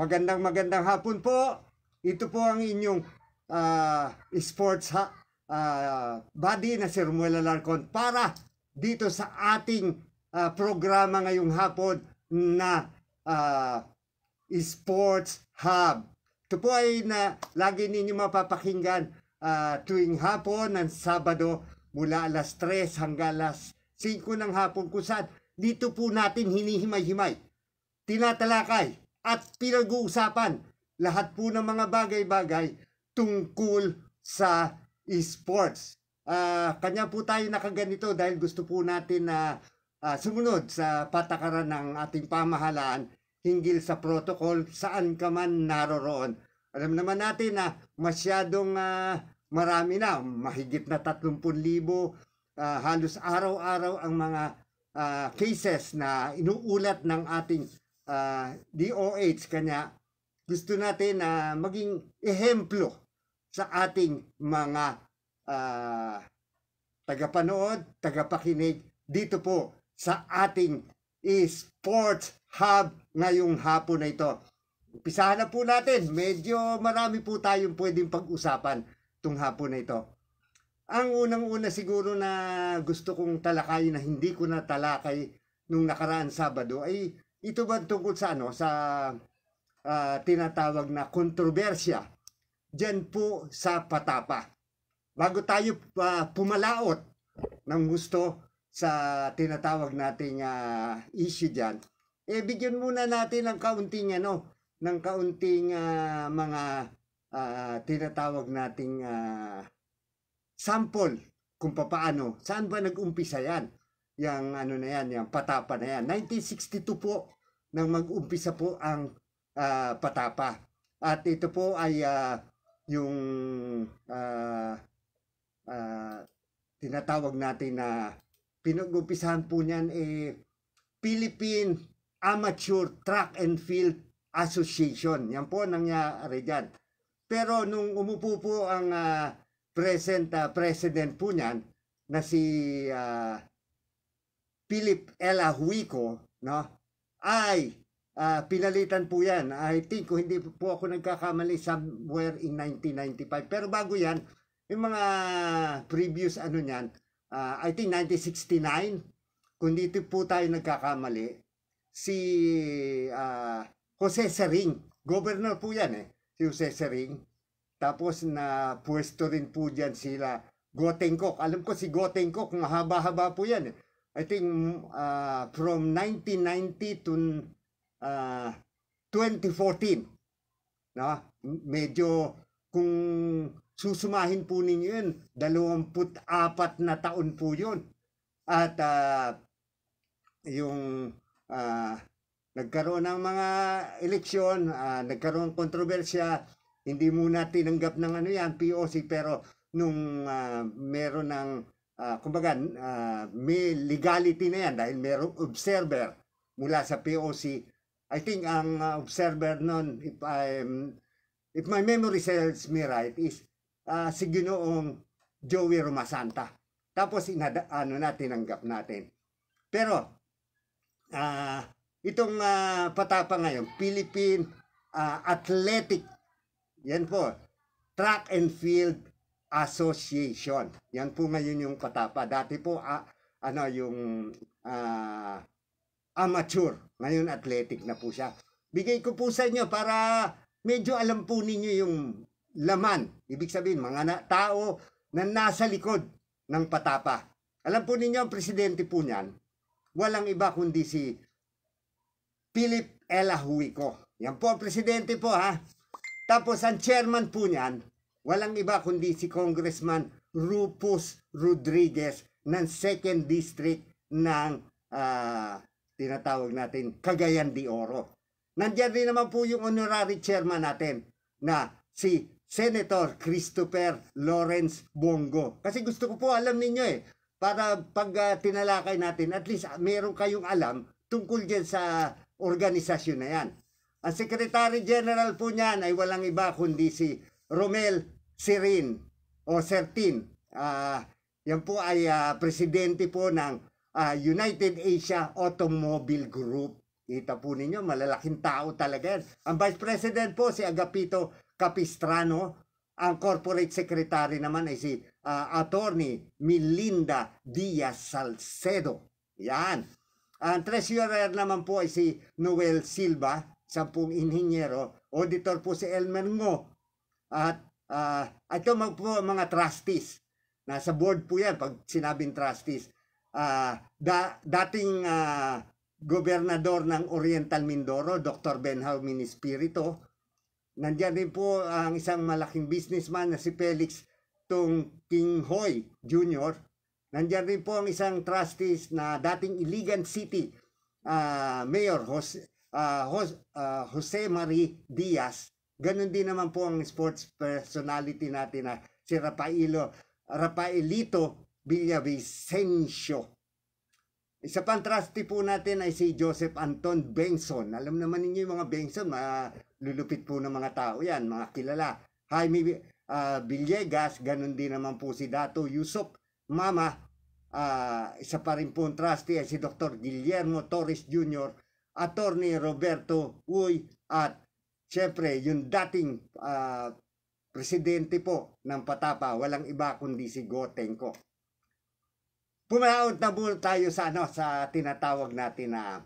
Magandang magandang hapon po. Ito po ang inyong uh, sports ha, uh, body na si Romuel Alarcon para dito sa ating uh, programa ngayong hapon na uh, Sports Hub. Ito po ay na lagi ninyo mapapakinggan uh, tuwing hapon ng Sabado mula alas 3 hanggang alas 5 ng hapon kung dito po natin hinihimay-himay, tinatalakay at pinag-uusapan lahat po ng mga bagay-bagay tungkol sa esports. Uh, kanya po tayo nakaganito dahil gusto po natin na uh, uh, sumunod sa patakaran ng ating pamahalaan hinggil sa protocol saan ka man naroroon. Alam naman natin na masyadong uh, marami na, mahigit na 30,000, uh, halos araw-araw ang mga uh, cases na inuulat ng ating uh, ah, DOH kanya gusto natin na uh, maging ehemplo sa ating mga uh, tagapanood, tagapakinig dito po sa ating e-sports hub ngayong hapon na ito. Umpisahan na po natin. Medyo marami po tayong pwedeng pag-usapan itong hapon na ito. Ang unang-una siguro na gusto kong talakay na hindi ko na talakay nung nakaraan Sabado ay ito ba tungkol sa ano sa uh, tinatawag na kontrobersya diyan po sa patapa bago tayo uh, pumalaot ng gusto sa tinatawag nating uh, issue diyan eh bigyan muna natin ng kaunting ano ng kaunting uh, mga uh, tinatawag nating uh, sample kung paano saan ba nag nagumpisa yan yung ano na yan, yung patapa na yan. 1962 po nang mag-umpisa po ang uh, patapa. At ito po ay uh, yung uh, uh, tinatawag natin na pinag-umpisahan po niyan eh Philippine Amateur Track and Field Association. Yan po nangyari dyan. Pero nung umupo po ang uh, present uh, president po niyan na si uh, Philip L. Ahuico, no, ay uh, pinalitan po yan. I think, kung hindi po ako nagkakamali, somewhere in 1995. Pero bago yan, yung mga previous ano niyan, uh, I think 1969, kung dito po tayo nagkakamali, si uh, Jose Sering, governor po yan eh, si Jose Sering. Tapos na pwesto rin po dyan sila Gotenkok. Alam ko si Gotenkok, mahaba-haba po yan eh. I think uh, from 1990 to uh, 2014. No? Medyo kung susumahin po ninyo yun, 24 na taon po yun. At uh, yung uh, nagkaroon ng mga eleksyon, uh, nagkaroon kontrobersya, hindi muna tinanggap ng ano yan, POC, pero nung uh, meron ng uh, kumbaga, uh, may legality na yan dahil mayroong observer mula sa POC. I think ang uh, observer nun, if, I'm, if my memory serves me right, is uh, si Ginoong Joey Romasanta. Tapos inada, ano na, tinanggap natin. Pero, uh, itong uh, patapa ngayon, Philippine uh, Athletic, yan po, Track and Field Association. Yan po ngayon yung katapa. Dati po uh, ano yung uh, amateur. Ngayon athletic na po siya. Bigay ko po sa inyo para medyo alam po ninyo yung laman. Ibig sabihin, mga na, tao na nasa likod ng patapa. Alam po ninyo, ang presidente po niyan, walang iba kundi si Philip Elahuico. Yan po ang presidente po ha. Tapos ang chairman po niyan, Walang iba kundi si Congressman Rufus Rodriguez ng 2nd District ng uh, tinatawag natin Cagayan de Oro. Nandiyan din naman po yung honorary chairman natin na si Senator Christopher Lawrence Bongo. Kasi gusto ko po alam ninyo eh, para pag uh, tinalakay natin, at least ah, meron kayong alam tungkol dyan sa organisasyon na yan. Ang Secretary General po niyan ay walang iba kundi si Romel Sirin o Sertin. Uh, yan po ay uh, presidente po ng uh, United Asia Automobile Group. Kita po ninyo, malalaking tao talaga Ang Vice President po si Agapito Capistrano. Ang Corporate Secretary naman ay si uh, Attorney Melinda Diaz Salcedo. Yan. Ang treasurer naman po ay si Noel Silva, sampung inhinyero. Auditor po si Elmer Ngo, at uh, ito po mga trustees. Nasa board po yan pag sinabing trustees. Uh, da, dating uh, gobernador ng Oriental Mindoro, Dr. Benhaw Minispirito. Nandiyan din po ang isang malaking businessman na si Felix Tung King Hoy Jr. Nandiyan din po ang isang trustees na dating Iligan City uh, Mayor Jose, uh, Jose, uh, Jose Marie Diaz Ganon din naman po ang sports personality natin na si Rafaelo, Rafaelito Villavicencio. Isa pang trustee po natin ay si Joseph Anton Benson. Alam naman ninyo yung mga Benson, malulupit po ng mga tao yan, mga kilala. Jaime uh, Villegas, ganun din naman po si Dato Yusuf. Mama, uh, isa pa rin po ang trustee ay si Dr. Guillermo Torres Jr., Attorney Roberto Uy at Siyempre, yung dating uh, presidente po ng Patapa, walang iba kundi si Gotenko. Pumahaot na bulo tayo sa ano sa tinatawag natin na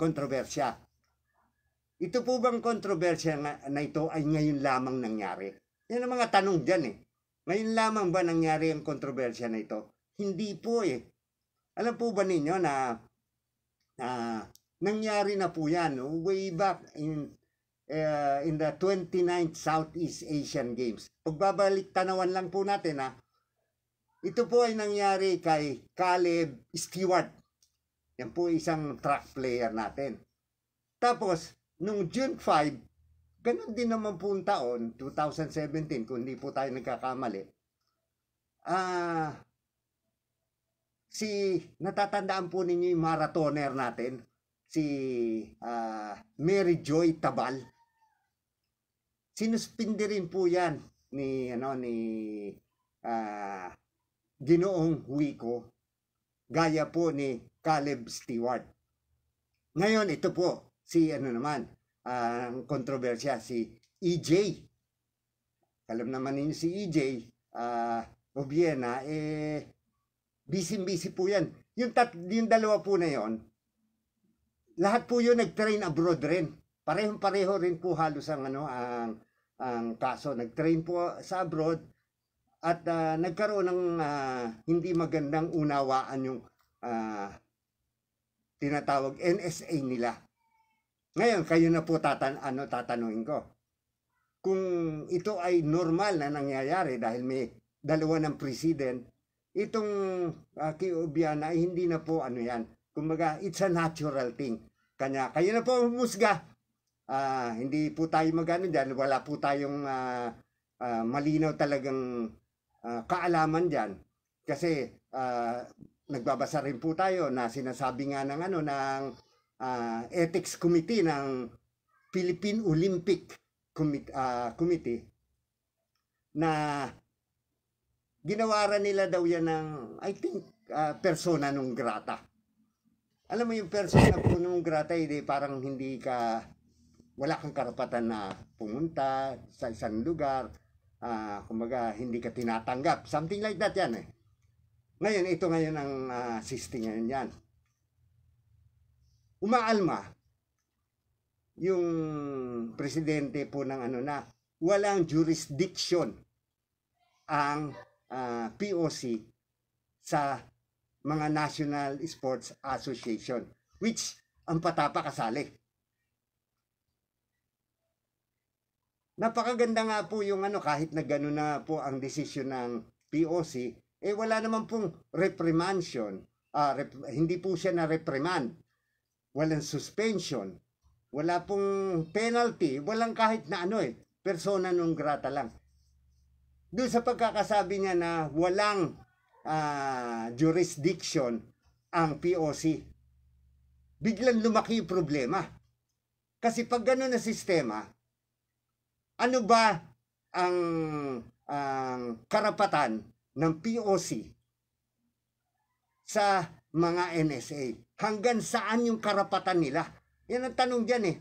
kontrobersya. Ito po bang kontrobersya na, na ito ay ngayon lamang nangyari? Yan ang mga tanong diyan eh. Ngayon lamang ba nangyari ang kontrobersya na ito? Hindi po eh. Alam po ba ninyo na, na nangyari na po yan way back in uh, in the 29th Southeast Asian Games. Pagbabalik tanawan lang po natin ha. Ito po ay nangyari kay Caleb Stewart. Yan po isang track player natin. Tapos, nung June 5, ganun din naman po ang taon, 2017, kung hindi po tayo nagkakamali. Ah, uh, si, natatandaan po ninyo yung marathoner natin, si uh, Mary Joy Tabal sinuspindi rin po yan ni ano ni uh, Ginoong Wiko gaya po ni Caleb Stewart. Ngayon ito po si ano naman ang uh, kontrobersya si EJ. Alam naman ninyo si EJ uh, ah, Obiena eh busy-busy po yan. Yung, tat, yung dalawa po na yon, lahat po yun nag-train abroad rin. Parehong-pareho rin po halos ang ano ang ang kaso. Nag-train po sa abroad at uh, nagkaroon ng uh, hindi magandang unawaan yung uh, tinatawag NSA nila. Ngayon, kayo na po tatan ano, tatanungin ko. Kung ito ay normal na nangyayari dahil may dalawa ng president, itong uh, Kiubiana ay eh, hindi na po ano yan. Kumbaga, it's a natural thing. Kanya, kayo na po humusga uh, hindi po tayo magano diyan, wala po tayong uh, uh, malinaw talagang uh, kaalaman diyan. Kasi uh, nagbabasa rin po tayo na sinasabi nga ng ano ng uh, ethics committee ng Philippine Olympic Commit, uh, Committee na ginawaran nila daw yan ng I think uh, persona nung grata. Alam mo yung persona po nung grata, eh, parang hindi ka wala kang karapatan na pumunta sa isang lugar, uh, ah, kumaga hindi ka tinatanggap. Something like that yan eh. Ngayon, ito ngayon ang uh, system ngayon yan. Umaalma yung presidente po ng ano na, walang jurisdiction ang uh, ah, POC sa mga National Sports Association which ang patapa kasali. Napakaganda nga po yung ano, kahit na gano'n na po ang desisyon ng POC, eh wala naman pong reprimansion. Uh, ah, rep, hindi po siya na reprimand. Walang suspension. Wala pong penalty. Walang kahit na ano eh. Persona nung grata lang. Doon sa pagkakasabi niya na walang uh, jurisdiction ang POC, biglang lumaki yung problema. Kasi pag gano'n na sistema, ano ba ang, ang karapatan ng POC sa mga NSA? Hanggang saan yung karapatan nila? Yan ang tanong dyan eh.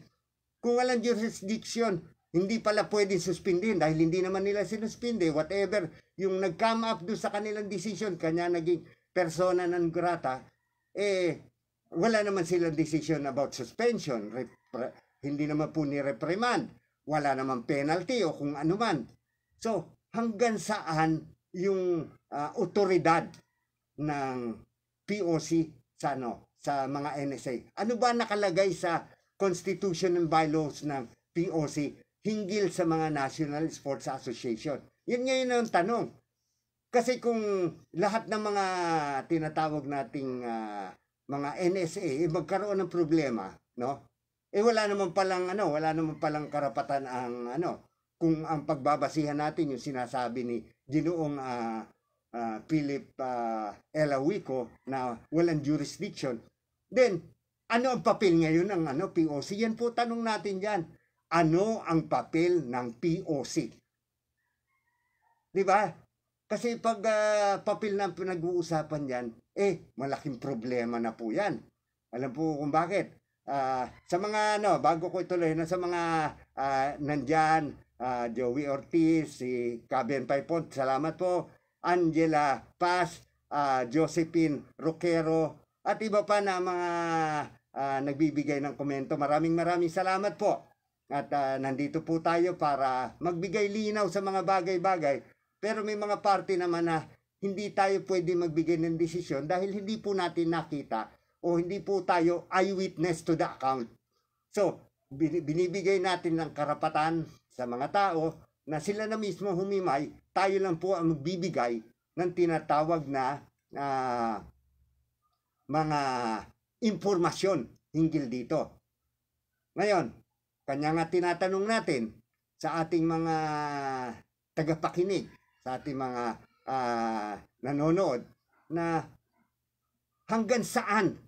Kung walang jurisdiction, hindi pala pwedeng suspindin dahil hindi naman nila sinuspinde. Whatever, yung nag-come up doon sa kanilang decision, kanya naging persona non grata, eh, wala naman silang decision about suspension. Repre- hindi naman po ni reprimand wala namang penalty o kung ano man. So, hanggang saan yung uh, otoridad ng POC sa ano sa mga NSA. Ano ba nakalagay sa Constitution and Bylaws ng POC hinggil sa mga National Sports Association? Yan ngayon ang tanong. Kasi kung lahat ng mga tinatawag nating uh, mga NSA eh, magkaroon ng problema, no? eh wala naman palang ano, wala naman palang karapatan ang ano, kung ang pagbabasihan natin yung sinasabi ni Ginoong uh, uh, Philip uh, ah, Elawico na walang jurisdiction. Then, ano ang papel ngayon ng ano, POC? Yan po, tanong natin yan. Ano ang papel ng POC? Di ba? Kasi pag uh, papel na pinag-uusapan yan, eh, malaking problema na po yan. Alam po kung bakit uh, sa mga ano, bago ko ituloy, na sa mga uh, nandyan, uh, Joey Ortiz, si Kevin Paipon, salamat po, Angela Paz, uh, Josephine Roquero, at iba pa na mga uh, nagbibigay ng komento. Maraming maraming salamat po. At uh, nandito po tayo para magbigay linaw sa mga bagay-bagay. Pero may mga party naman na hindi tayo pwede magbigay ng desisyon dahil hindi po natin nakita o hindi po tayo eyewitness to the account. So, binibigay natin ng karapatan sa mga tao na sila na mismo humimay, tayo lang po ang magbibigay ng tinatawag na uh, mga impormasyon hinggil dito. Ngayon, kanya nga tinatanong natin sa ating mga tagapakinig, sa ating mga uh, nanonood, na hanggang saan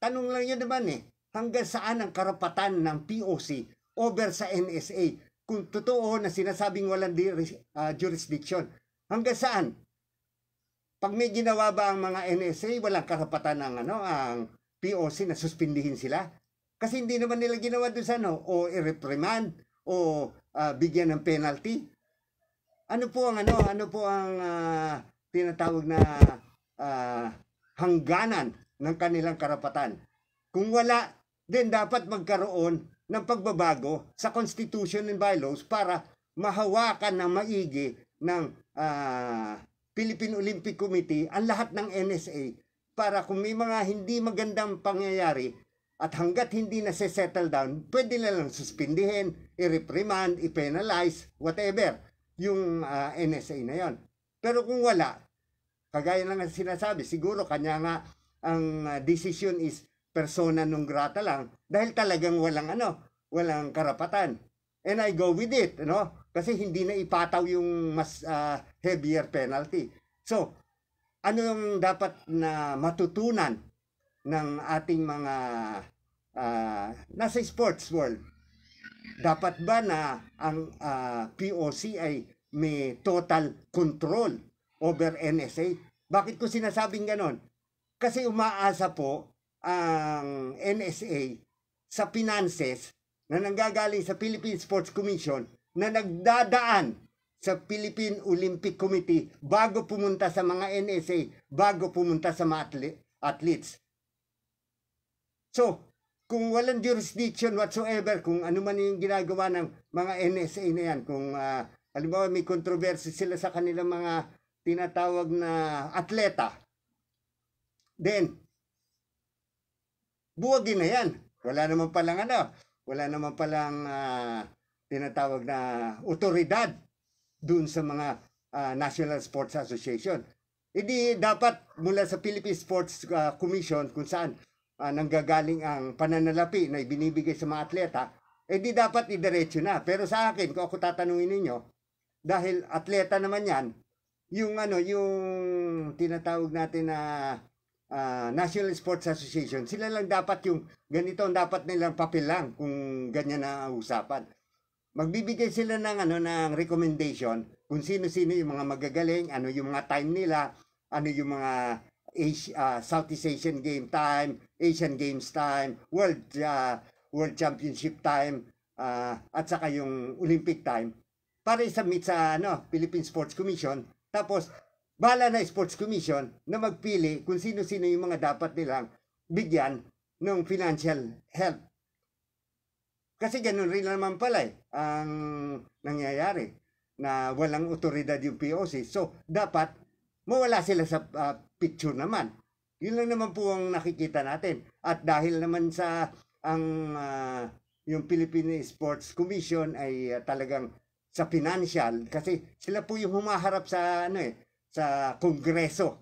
Tanong lang yun naman eh, hanggang saan ang karapatan ng POC over sa NSA kung totoo na sinasabing walang uh, jurisdiction? Hanggang saan? Pag may ginawa ba ang mga NSA, walang karapatan ng ano, ang POC na suspindihin sila? Kasi hindi naman nila ginawa doon sa ano, o i-reprimand, o uh, bigyan ng penalty. Ano po ang ano, ano po ang uh, tinatawag na uh, hangganan ng kanilang karapatan. Kung wala, then dapat magkaroon ng pagbabago sa Constitution and Bylaws para mahawakan ng maigi ng uh, Philippine Olympic Committee ang lahat ng NSA para kung may mga hindi magandang pangyayari at hanggat hindi na settle down, pwede na lang suspindihin, i-reprimand, i-penalize, whatever, yung uh, ah, NSA na yon. Pero kung wala, kagaya na nga sinasabi, siguro kanya nga ang uh, ah, decision is persona nung grata lang dahil talagang walang ano, walang karapatan. And I go with it, no? Kasi hindi na ipataw yung mas uh, heavier penalty. So, ano yung dapat na matutunan ng ating mga uh, nasa sports world? Dapat ba na ang uh, POC ay may total control over NSA? Bakit ko sinasabing ganon? Kasi umaasa po ang NSA sa finances na nanggagaling sa Philippine Sports Commission na nagdadaan sa Philippine Olympic Committee bago pumunta sa mga NSA, bago pumunta sa mga atle- athletes. So, kung walang jurisdiction whatsoever, kung ano man yung ginagawa ng mga NSA na yan, kung uh, ah, mo, may controversy sila sa kanilang mga tinatawag na atleta, Then, buwagin na yan. Wala naman palang ano, wala naman palang uh, tinatawag na otoridad dun sa mga uh, National Sports Association. Hindi e dapat mula sa Philippine Sports uh, Commission kung saan uh, nanggagaling ang pananalapi na ibinibigay sa mga atleta, eh dapat idiretso na. Pero sa akin, kung ako tatanungin ninyo, dahil atleta naman yan, yung ano, yung tinatawag natin na uh, uh, National Sports Association, sila lang dapat yung ganito ang dapat nilang papel lang kung ganyan na usapan. Magbibigay sila ng ano ng recommendation kung sino-sino yung mga magagaling, ano yung mga time nila, ano yung mga Asia, uh, Southeast Asian Game time, Asian Games time, World uh, World Championship time, uh, at saka yung Olympic time para i-submit sa ano, Philippine Sports Commission. Tapos Bala na Sports Commission na magpili kung sino-sino yung mga dapat nilang bigyan ng financial help. Kasi ganun rin naman pala eh, ang nangyayari na walang otoridad yung POC. So, dapat mawala sila sa uh, picture naman. Yun lang naman po ang nakikita natin. At dahil naman sa ang uh, yung Philippine Sports Commission ay uh, talagang sa financial kasi sila po yung humaharap sa ano eh sa Kongreso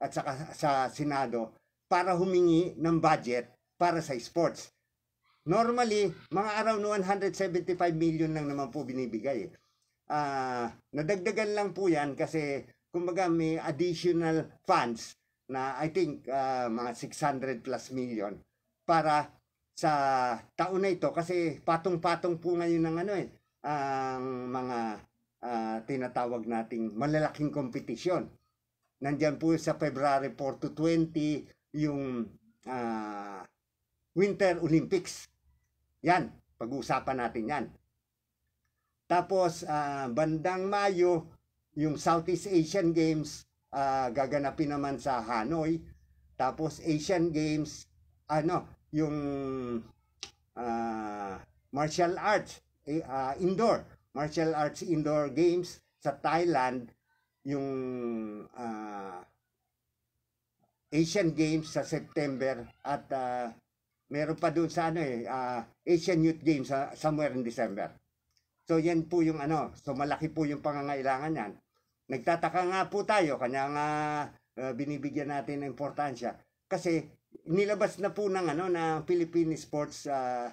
at sa, sa Senado para humingi ng budget para sa sports. Normally, mga araw no 175 million lang naman po binibigay. Uh, nadagdagan lang po yan kasi kumbaga may additional funds na I think uh, mga 600 plus million para sa taon na ito kasi patong-patong po ngayon ng ano eh ang mga uh, tinatawag nating malalaking kompetisyon. Nandiyan po sa February 4 to 20 yung uh, Winter Olympics. Yan, pag-uusapan natin yan. Tapos uh, bandang Mayo, yung Southeast Asian Games uh, gaganapin naman sa Hanoi. Tapos Asian Games, ano, yung uh, martial arts uh, indoor martial arts indoor games sa Thailand, yung uh, Asian Games sa September at uh, meron pa doon sa ano eh, uh, Asian Youth Games sa uh, somewhere in December. So yan po yung ano, so malaki po yung pangangailangan yan. Nagtataka nga po tayo, kanya nga uh, binibigyan natin ng importansya. Kasi nilabas na po ng ano, na Philippine Sports uh,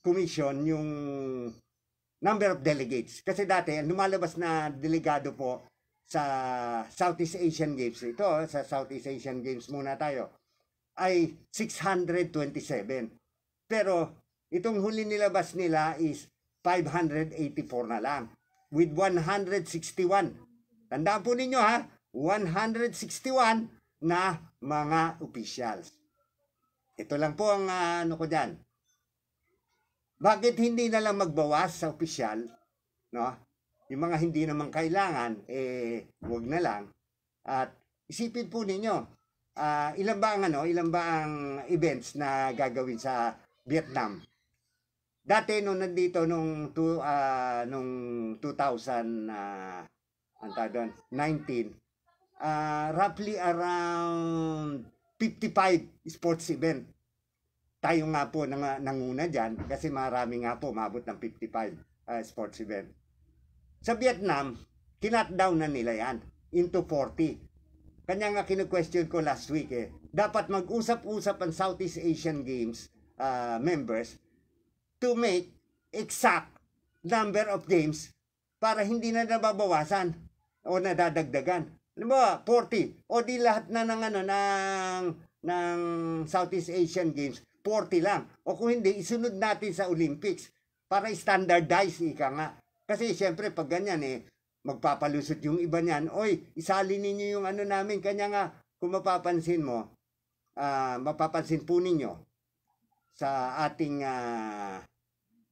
Commission yung number of delegates. Kasi dati, lumalabas na delegado po sa Southeast Asian Games. Ito, sa Southeast Asian Games muna tayo, ay 627. Pero itong huli nilabas nila is 584 na lang with 161. Tandaan po ninyo ha, 161 na mga officials. Ito lang po ang uh, ano ko dyan. Bakit hindi na lang magbawas sa opisyal, no? Yung mga hindi naman kailangan, eh, wag na lang. At isipin po ninyo, uh, ilan ba ang ano, ilan ba ang events na gagawin sa Vietnam? Dati nung nandito nung to, uh, ah, nung 2000 uh, 19 uh, roughly around 55 sports event tayo nga po nang, nanguna diyan kasi marami nga po umabot ng 55 uh, ah, sports event. Sa Vietnam, kinatdown na nila yan into 40. Kanya nga kinu-question ko last week eh. Dapat mag-usap-usap ang Southeast Asian Games uh, members to make exact number of games para hindi na nababawasan o nadadagdagan. Ano ba? 40. O di lahat na ng ano ng ng Southeast Asian Games 40 lang. O kung hindi, isunod natin sa Olympics para standardize ika nga. Kasi siyempre pag ganyan eh, magpapalusot yung iba niyan, oy, isali ninyo yung ano namin, kanya nga, kung mapapansin mo, uh, mapapansin po ninyo sa ating uh,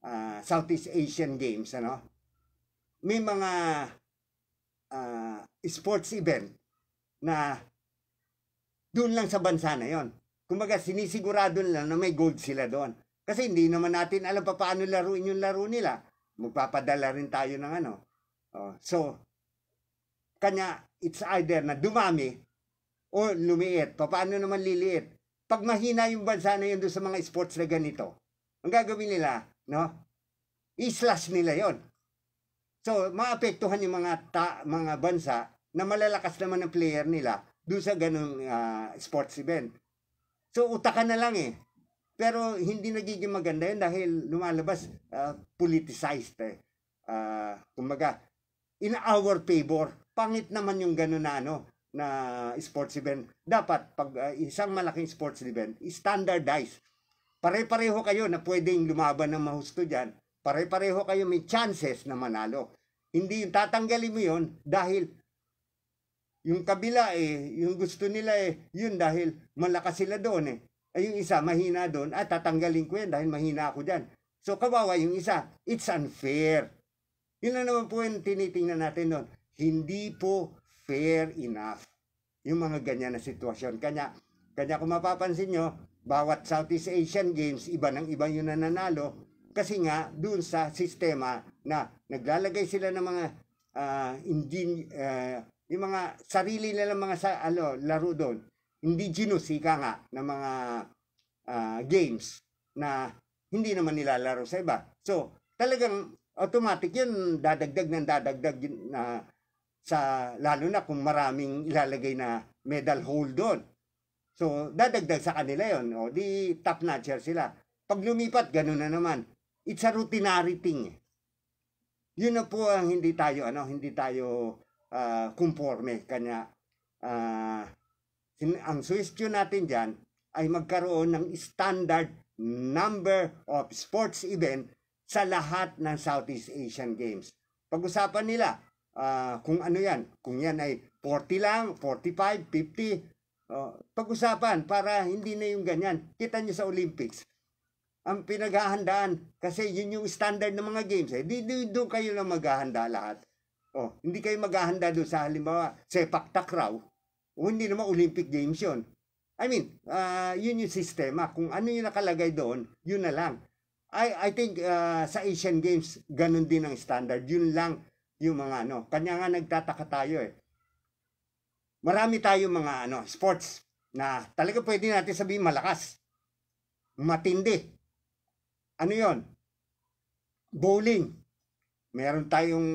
uh, Southeast Asian Games, ano? May mga uh, sports event na doon lang sa bansa na yon Kumbaga, sinisigurado nila na may gold sila doon. Kasi hindi naman natin alam pa paano laruin yung laro nila. Magpapadala rin tayo ng ano. Oh, so, kanya, it's either na dumami o lumiit. Paano naman liliit? Pag mahina yung bansa na yun doon sa mga sports na ganito, ang gagawin nila, no? Islas nila yon. So, maapektuhan yung mga ta, mga bansa na malalakas naman ang player nila doon sa ganung uh, sports event. So utaka na lang eh. Pero hindi nagiging maganda yun dahil lumalabas uh, politicized eh. Uh, kumbaga, in our favor. Pangit naman yung ganun na ano na sports event. Dapat pag uh, isang malaking sports event, standardized. Pare-pareho kayo na pwedeng lumaban ng mahusto diyan. Pare-pareho kayo may chances na manalo. Hindi yung tatanggalin mo yun dahil yung kabila eh, yung gusto nila eh, yun dahil malakas sila doon eh. Ay yung isa mahina doon, at ah, tatanggalin ko yan dahil mahina ako dyan. So kawawa yung isa, it's unfair. Yun na naman po yung tinitingnan natin noon. Hindi po fair enough yung mga ganyan na sitwasyon. Kanya, kanya kung mapapansin nyo, bawat Southeast Asian Games, iba ng iba yung nanalo. Kasi nga, dun sa sistema na naglalagay sila ng mga uh, ingen, uh, yung mga sarili nilang mga sa, ano, laro doon, indigenous, ika nga, ng mga uh, games na hindi naman nilalaro sa iba. So, talagang automatic yun, dadagdag ng dadagdag yun, na sa lalo na kung maraming ilalagay na medal hole doon. So, dadagdag sa kanila yon O, di top notcher sila. Pag lumipat, ganun na naman. It's a routinary thing. Yun na po ang hindi tayo, ano, hindi tayo uh, conforme kanya uh, ang suggestion natin diyan ay magkaroon ng standard number of sports event sa lahat ng Southeast Asian Games. Pag-usapan nila uh, kung ano yan, kung yan ay 40 lang, 45, 50, uh, pag-usapan para hindi na yung ganyan. Kita nyo sa Olympics, ang pinaghahandaan kasi yun yung standard ng mga games. Eh, di, di, doon kayo lang maghahanda lahat. Oh, hindi kayo maghahanda doon sa halimbawa sepak takraw. O hindi naman Olympic Games 'yon. I mean, uh, yun yung sistema. Kung ano yung nakalagay doon, yun na lang. I I think uh, sa Asian Games ganun din ang standard. Yun lang yung mga ano. Kanya nga nagtataka tayo eh. Marami tayong mga ano, sports na talaga pwede natin sabihin malakas. Matindi. Ano 'yon? Bowling. Meron tayong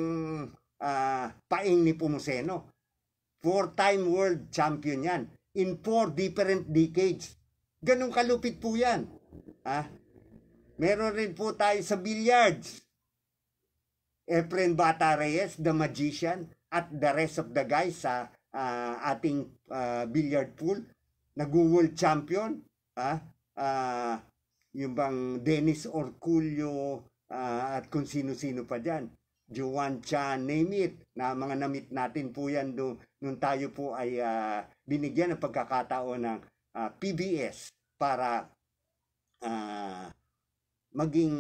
uh, paing ni Pumuseno. Four-time world champion yan in four different decades. Ganun kalupit po yan. Ha? Ah, meron rin po tayo sa billiards. Efren Bata Reyes, the magician, at the rest of the guys sa uh, ating uh, billiard pool. Nag-world champion. Ha? Ah, uh, yung bang Dennis Orculio uh, at kung sino-sino pa dyan. Juan Chan, name it, na mga namit natin po yan do, nung tayo po ay uh, binigyan ng pagkakataon ng uh, ah, PBS para uh, maging,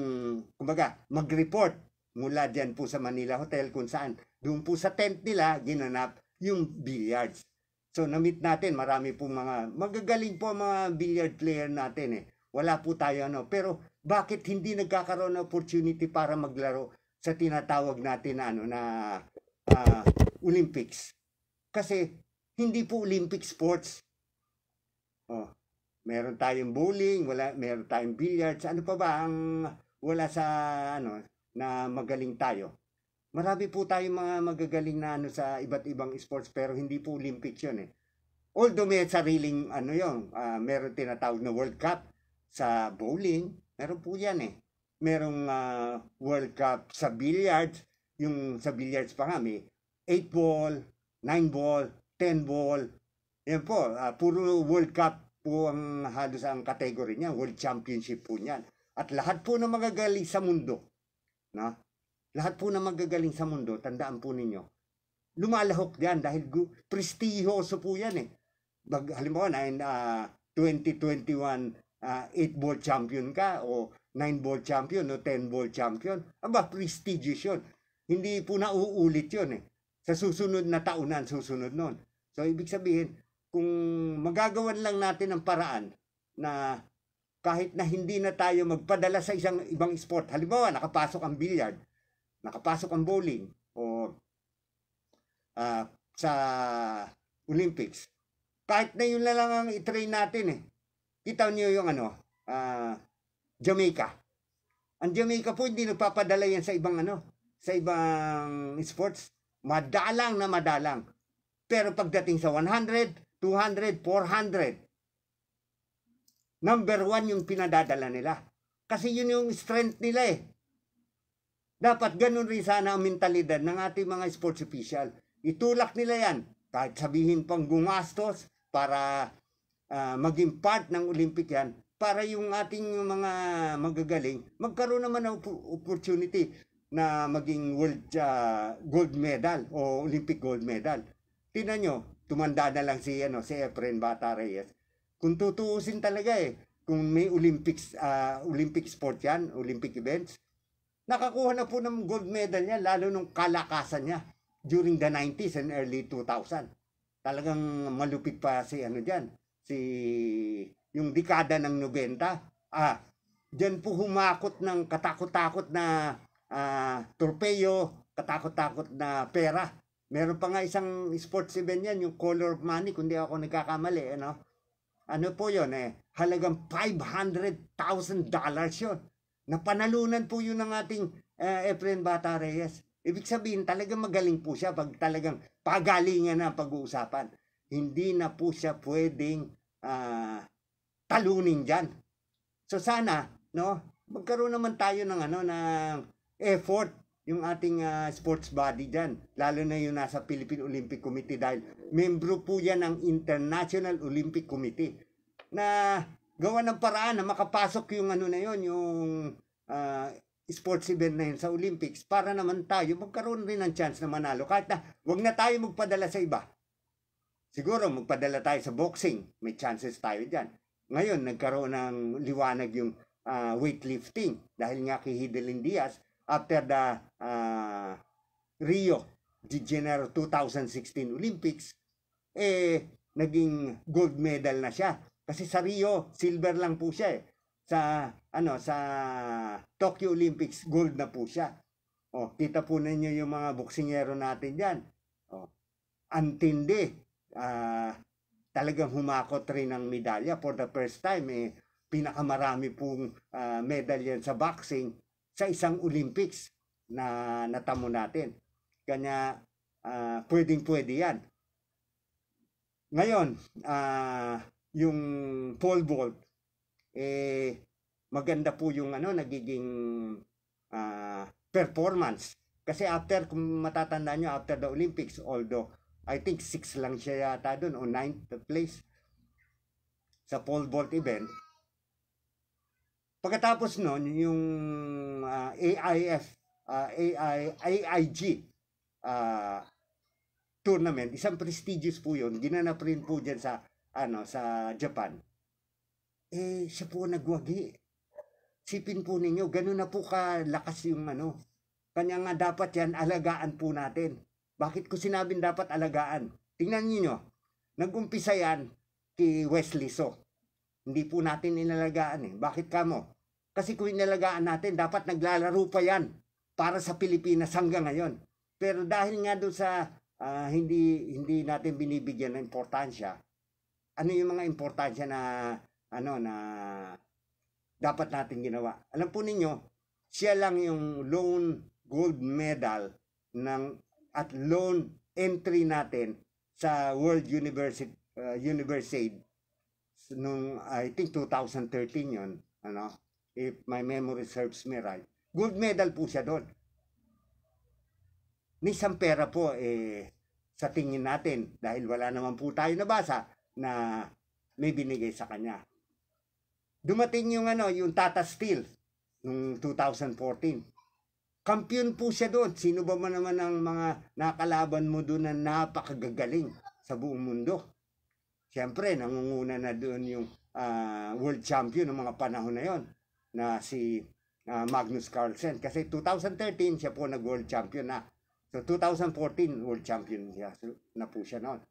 kumbaga, mag-report mula dyan po sa Manila Hotel kung saan doon po sa tent nila ginanap yung billiards. So namit natin marami po mga magagaling po mga billiard player natin eh. Wala po tayo ano pero bakit hindi nagkakaroon ng opportunity para maglaro sa tinatawag natin na ano na uh, Olympics. Kasi hindi po Olympic sports. Oh, meron tayong bowling, wala meron tayong billiards, ano pa ba ang wala sa ano na magaling tayo. Marami po tayong mga magagaling na ano sa iba't ibang sports pero hindi po Olympics 'yon eh. Although may sariling ano 'yon, uh, ah, meron tinatawag na World Cup sa bowling, meron po 'yan eh merong uh, World Cup sa billiard, yung sa billiards pa kami, 8 ball, 9 ball, 10 ball, yan po, uh, puro World Cup po ang halos ang category niya, World Championship po niyan. At lahat po na magagaling sa mundo, na? Lahat po na magagaling sa mundo, tandaan po ninyo, lumalahok yan dahil prestihoso po yan eh. Mag, halimbawa na, in, uh, 2021 uh, 8 ball champion ka o 9-ball champion o 10-ball champion. Aba, prestigious yun. Hindi po na uulit yun eh. Sa susunod na taunan susunod noon So, ibig sabihin, kung magagawan lang natin ng paraan na kahit na hindi na tayo magpadala sa isang ibang sport. Halimbawa, nakapasok ang billiard, nakapasok ang bowling, o uh, sa Olympics. Kahit na yun na lang ang i-train natin eh. Kita niyo yung ano, uh, Jamaica. Ang Jamaica po hindi nagpapadala yan sa ibang ano, sa ibang sports. Madalang na madalang. Pero pagdating sa 100, 200, 400, number one yung pinadadala nila. Kasi yun yung strength nila eh. Dapat ganun rin sana ang mentalidad ng ating mga sports official. Itulak nila yan. Kahit sabihin pang gumastos para uh, maging part ng Olympic yan, para yung ating mga magagaling magkaroon naman ng opportunity na maging world uh, gold medal o Olympic gold medal. Tingnan nyo, tumanda na lang si ano si Efren Bata Reyes. Kung tutuusin talaga eh, kung may Olympics uh, Olympic sport 'yan, Olympic events, nakakuha na po ng gold medal niya lalo nung kalakasan niya during the 90s and early 2000. Talagang malupit pa si ano diyan, si yung dekada ng 90. Ah, diyan po humakot ng katakot-takot na ah, torpeyo, katakot-takot na pera. Meron pa nga isang sports event yan, yung Color of Money, kundi ako nagkakamali, ano? Ano po yon eh? Halagang $500,000 yun. Napanalunan po yun ng ating uh, Efren Bata Reyes. Ibig sabihin, talagang magaling po siya pag talagang pagalingan na pag-uusapan. Hindi na po siya pwedeng uh, talunin dyan. So sana, no, magkaroon naman tayo ng ano ng effort yung ating uh, sports body dyan, lalo na yung nasa Philippine Olympic Committee dahil membro po yan ng International Olympic Committee na gawa ng paraan na makapasok yung ano na yon yung uh, sports event na yun sa Olympics para naman tayo magkaroon rin ng chance na manalo kahit na wag na tayo magpadala sa iba. Siguro magpadala tayo sa boxing, may chances tayo dyan. Ngayon, nagkaroon ng liwanag yung uh, weightlifting dahil nga kay Hidelin Diaz after the uh, Rio de Janeiro 2016 Olympics, eh, naging gold medal na siya. Kasi sa Rio, silver lang po siya eh. Sa, ano, sa Tokyo Olympics, gold na po siya. oh kita po ninyo yung mga boksingero natin diyan oh antindi. Uh, talagang humakot rin ng medalya for the first time. Eh, pinakamarami pong uh, medal yan sa boxing sa isang Olympics na natamo natin. Kanya, uh, ah, pwedeng-pwede yan. Ngayon, uh, yung pole vault, eh, maganda po yung ano, nagiging uh, performance. Kasi after, kung matatanda nyo, after the Olympics, although I think 6 lang siya yata doon o 9th place sa pole vault event. Pagkatapos noon, yung uh, ah, AIF, uh, ah, AI, AIG uh, ah, tournament, isang prestigious po yun, ginanap rin po dyan sa, ano, sa Japan. Eh, siya po nagwagi. Sipin po ninyo, ganun na po kalakas yung ano. Kanya nga dapat yan, alagaan po natin. Bakit ko sinabing dapat alagaan? Tingnan niyo, nagumpisa yan kay Wesley So. Hindi po natin inalagaan eh. Bakit kamo? Kasi kung inalagaan natin, dapat naglalaro pa yan para sa Pilipinas hanggang ngayon. Pero dahil nga doon sa uh, hindi hindi natin binibigyan ng importansya, ano yung mga importansya na ano na dapat natin ginawa? Alam po ninyo, siya lang yung lone gold medal ng at loan entry natin sa World University uh, Universaid nung I think 2013 yon ano if my memory serves me right gold medal po siya doon ni Sampera po eh sa tingin natin dahil wala naman po tayo nabasa na may binigay sa kanya dumating yung ano yung Tata Steel nung 2014 Kampiyon po siya doon. Sino ba man naman ang mga nakalaban mo doon na napakagagaling sa buong mundo? Siyempre, nangunguna na doon yung uh, world champion ng mga panahon na yon na si uh, Magnus Carlsen. Kasi 2013 siya po nag-world champion na. So 2014 world champion siya na po siya noon.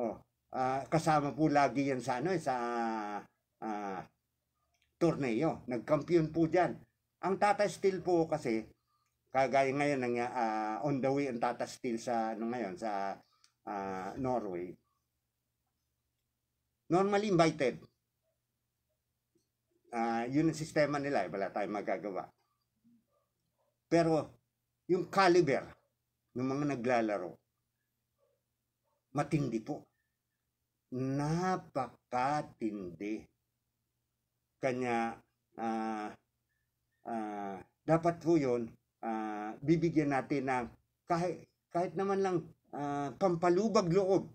Oh, uh, kasama po lagi yan sa ano eh, sa uh, torneo. Nagkampiyon po diyan. Ang Tata Steel po kasi Kagaya ngayon ng uh, ah, on the way ang Tata Steel sa ano ngayon sa uh, Norway. Normally invited. Uh, yun ang sistema nila, eh. wala tayong magagawa. Pero yung caliber ng mga naglalaro matindi po. Napakatindi. Kanya uh, uh, dapat po yun uh, bibigyan natin ng kahit, kahit naman lang uh, ah, pampalubag loob.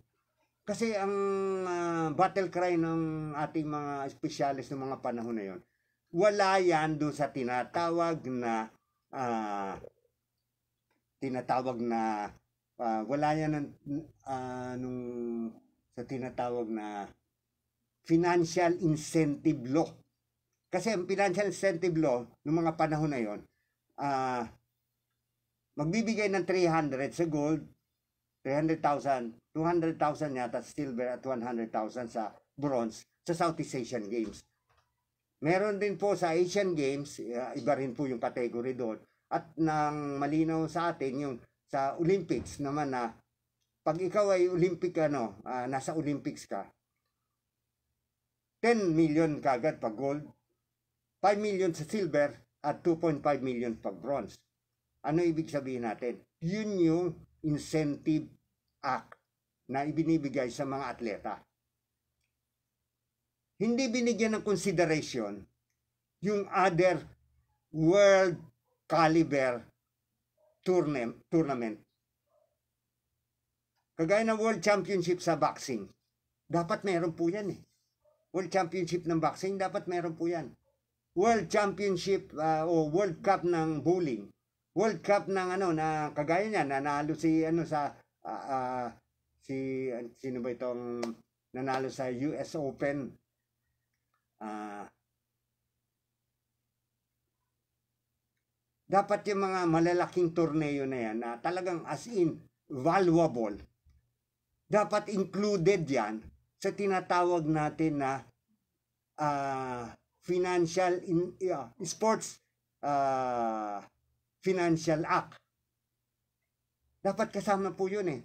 Kasi ang uh, battle cry ng ating mga specialist ng mga panahon na yon, wala yan doon sa tinatawag na uh, tinatawag na uh, wala yan ng, uh, nung sa tinatawag na financial incentive law. Kasi ang financial incentive law ng mga panahon na yon, uh, magbibigay ng 300 sa gold, 300,000, 200,000 yata silver at 100,000 sa bronze sa Southeast Asian Games. Meron din po sa Asian Games, ah, iba rin po yung category doon. At nang malinaw sa atin yung sa Olympics naman na pag ikaw ay Olympic ano, uh, nasa Olympics ka, 10 million kagad pag gold, 5 million sa silver, at 2.5 million pag bronze. Ano ibig sabihin natin? Yun yung incentive act na ibinibigay sa mga atleta. Hindi binigyan ng consideration yung other world caliber tournament. Kagaya ng World Championship sa boxing, dapat meron po yan eh. World Championship ng boxing, dapat meron po yan. World Championship uh, o World Cup ng bowling. World Cup ng ano na kagaya niya nanalo si ano sa uh, uh, si sino ba itong nanalo sa US Open. Uh, dapat yung mga malalaking torneo na yan na talagang as in valuable. Dapat included yan sa tinatawag natin na uh, Financial in, uh, Sports uh, Financial Act. Dapat kasama po yun eh.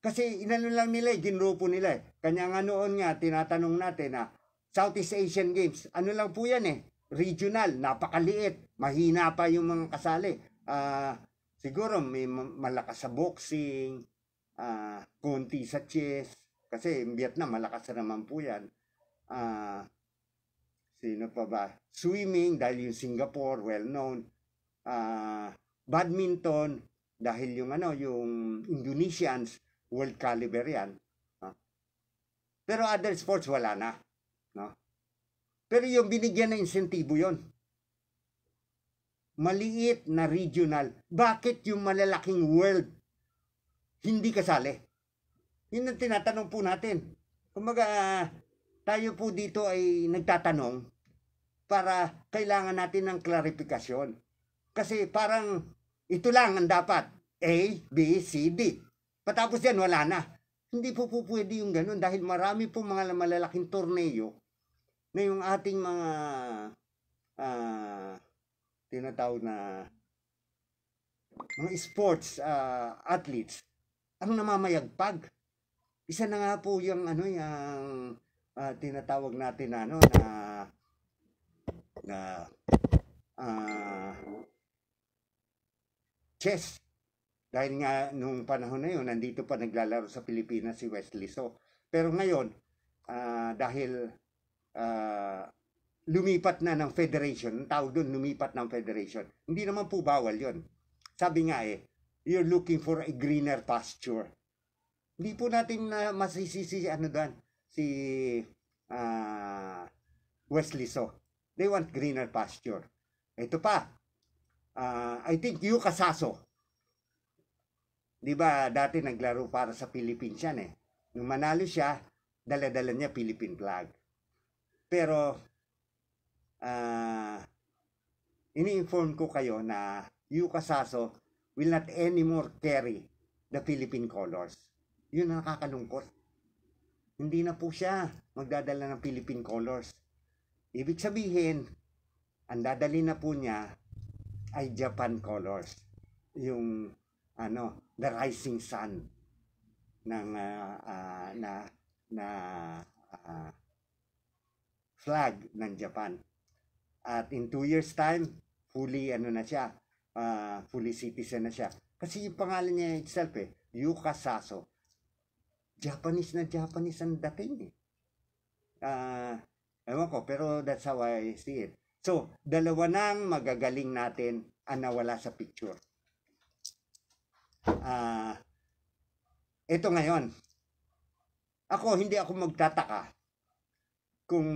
Kasi inano lang nila eh, ginrupo nila eh. Kanya nga noon nga, tinatanong natin na ah, Southeast Asian Games, ano lang po yan eh, regional, napakaliit, mahina pa yung mga kasali. Uh, siguro may malakas sa boxing, uh, konti sa chess, kasi Vietnam malakas na naman po yan. Uh, Sino pa ba? Swimming, dahil yung Singapore, well-known. Uh, ah, badminton, dahil yung ano, yung Indonesians, world caliber yan. No? Pero other sports, wala na. No? Pero yung binigyan na insentibo yon Maliit na regional. Bakit yung malalaking world hindi kasali? Yun ang tinatanong po natin. Kumbaga, tayo po dito ay nagtatanong para kailangan natin ng klarifikasyon. Kasi parang ito lang ang dapat. A, B, C, D. Patapos yan, wala na. Hindi po po pwede yung ganun dahil marami po mga malalaking torneo na yung ating mga uh, tinatawag na mga sports uh, athletes ang namamayagpag. Isa na nga po yung ano yung uh, tinatawag natin na, ano, na, na, uh, chess. Dahil nga nung panahon na yun, nandito pa naglalaro sa Pilipinas si Wesley So. Pero ngayon, uh, dahil uh, lumipat na ng federation, ang tawag doon lumipat ng federation, hindi naman po bawal yun Sabi nga eh, you're looking for a greener pasture. Hindi po natin na masisisi ano doon si uh, Wesley So. They want greener pasture. Ito pa, uh, I think Yu Kasaso. Di ba dati naglaro para sa Philippines yan eh. Nung manalo siya, dala-dala niya Philippine flag. Pero, uh, ini-inform ko kayo na Yu Kasaso will not anymore carry the Philippine colors. Yun ang nakakalungkot hindi na po siya magdadala ng Philippine Colors. Ibig sabihin, ang dadali na po niya ay Japan Colors. Yung ano, The Rising Sun ng uh, uh, na na uh, flag ng Japan. At in two years time, fully ano na siya, uh, fully citizen na siya. Kasi yung pangalan niya itself eh, Yuka Saso. Japanese na Japanese ang dating eh. Uh, ewan ko, pero that's how I see it. So, dalawa nang magagaling natin ang nawala sa picture. Uh, ah, ito ngayon, ako hindi ako magtataka kung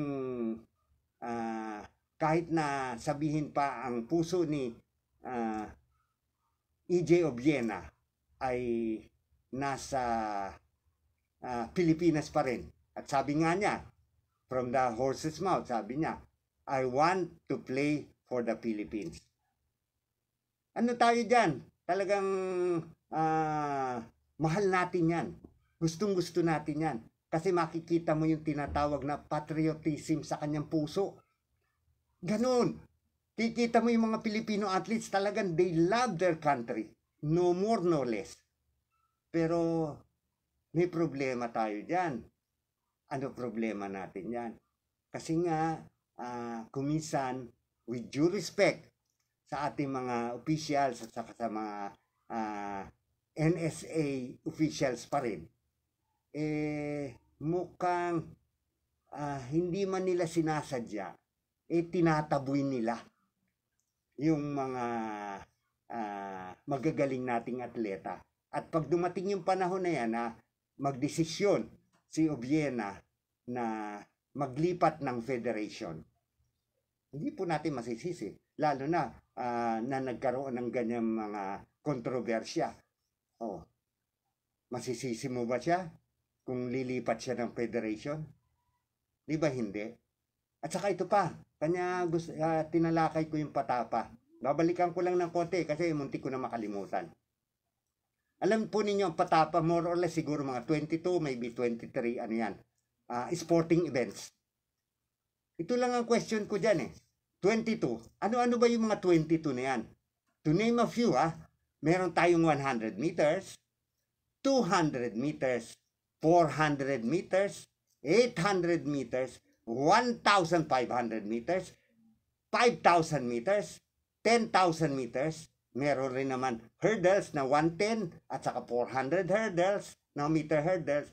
uh, kahit na sabihin pa ang puso ni uh, EJ Obiena ay nasa uh, Pilipinas pa rin. At sabi nga niya, from the horse's mouth, sabi niya, I want to play for the Philippines. Ano tayo dyan? Talagang uh, mahal natin yan. Gustong gusto natin yan. Kasi makikita mo yung tinatawag na patriotism sa kanyang puso. Ganun. Kikita mo yung mga Filipino athletes talagang they love their country. No more, no less. Pero may problema tayo dyan. Ano problema natin yan? Kasi nga, uh, kumisan, with due respect sa ating mga officials at saka sa mga uh, ah, NSA officials pa rin, eh, mukhang uh, hindi man nila sinasadya, eh, tinataboy nila yung mga uh, magagaling nating atleta. At pag dumating yung panahon na yan, ha, magdesisyon si Obiena na maglipat ng federation. Hindi po natin masisisi, lalo na uh, na nagkaroon ng ganyang mga kontrobersya. Oh, masisisi mo ba siya kung lilipat siya ng federation? Di ba hindi? At saka ito pa, kanya gusto, uh, tinalakay ko yung patapa. Babalikan ko lang ng konti kasi muntik ko na makalimutan. Alam po ninyo ang Patapa, more or less siguro mga 22, maybe 23, ano yan, uh, sporting events. Ito lang ang question ko dyan eh. 22. Ano-ano ba yung mga 22 na yan? To name a few ah, meron tayong 100 meters, 200 meters, 400 meters, 800 meters, 1,500 meters, 5,000 meters, 10,000 meters, meron rin naman hurdles na 110 at saka 400 hurdles na meter hurdles.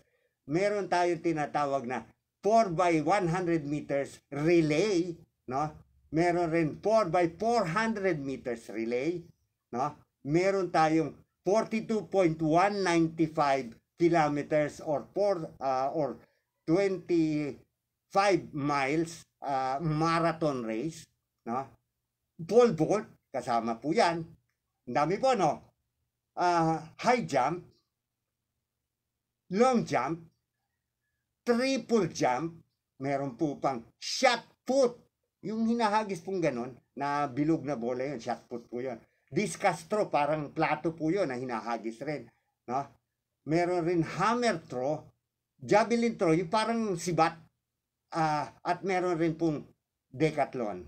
Meron tayong tinatawag na 4 by 100 meters relay, no? Meron rin 4 by 400 meters relay, no? Meron tayong 42.195 kilometers or 4 uh, or 25 miles uh, marathon race, no? Pole vault kasama po 'yan, ang dami po, no? Uh, high jump, long jump, triple jump, meron po pang shot put. Yung hinahagis pong ganun, na bilog na bola yun, shot put po yun. Discus throw, parang plato po yun na hinahagis rin. No? Meron rin hammer throw, javelin throw, yung parang sibat. Uh, at meron rin pong decathlon.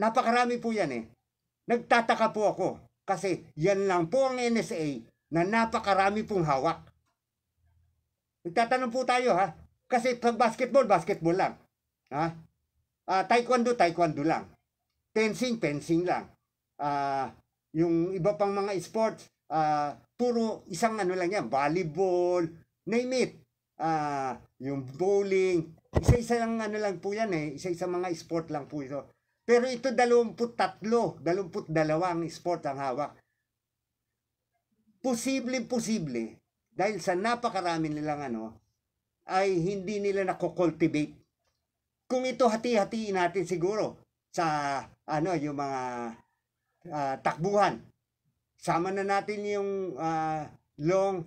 Napakarami po yan eh. Nagtataka po ako kasi yan lang po ang NSA na napakarami pong hawak. Nagtatanong po tayo ha. Kasi pag basketball, basketball lang. Ha? Uh, taekwondo, taekwondo lang. Fencing, fencing lang. Uh, yung iba pang mga sports, uh, puro isang ano lang yan, volleyball, name it. Uh, yung bowling, isa-isa lang ano lang po yan eh, isa-isa mga sport lang po ito. Pero ito 23, 22 ang sport ang hawak. Posible, posible. Dahil sa napakarami nilang ano, ay hindi nila nakocultivate. Kung ito hati-hatiin natin siguro sa ano yung mga uh, takbuhan. Sama na natin yung uh, long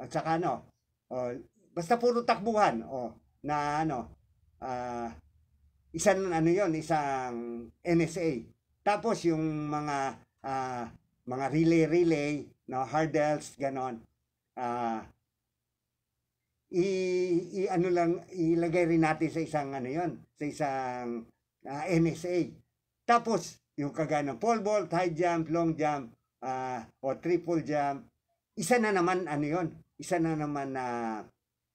at saka ano, oh, basta puro takbuhan oh, na ano, uh, isang ano yon isang NSA tapos yung mga uh, mga relay relay no hurdles ganon uh, i, i ano lang ilagay rin natin sa isang ano yon sa isang uh, ah, NSA tapos yung kagaya ng pole vault high jump long jump uh, o triple jump isa na naman ano yon isa na naman na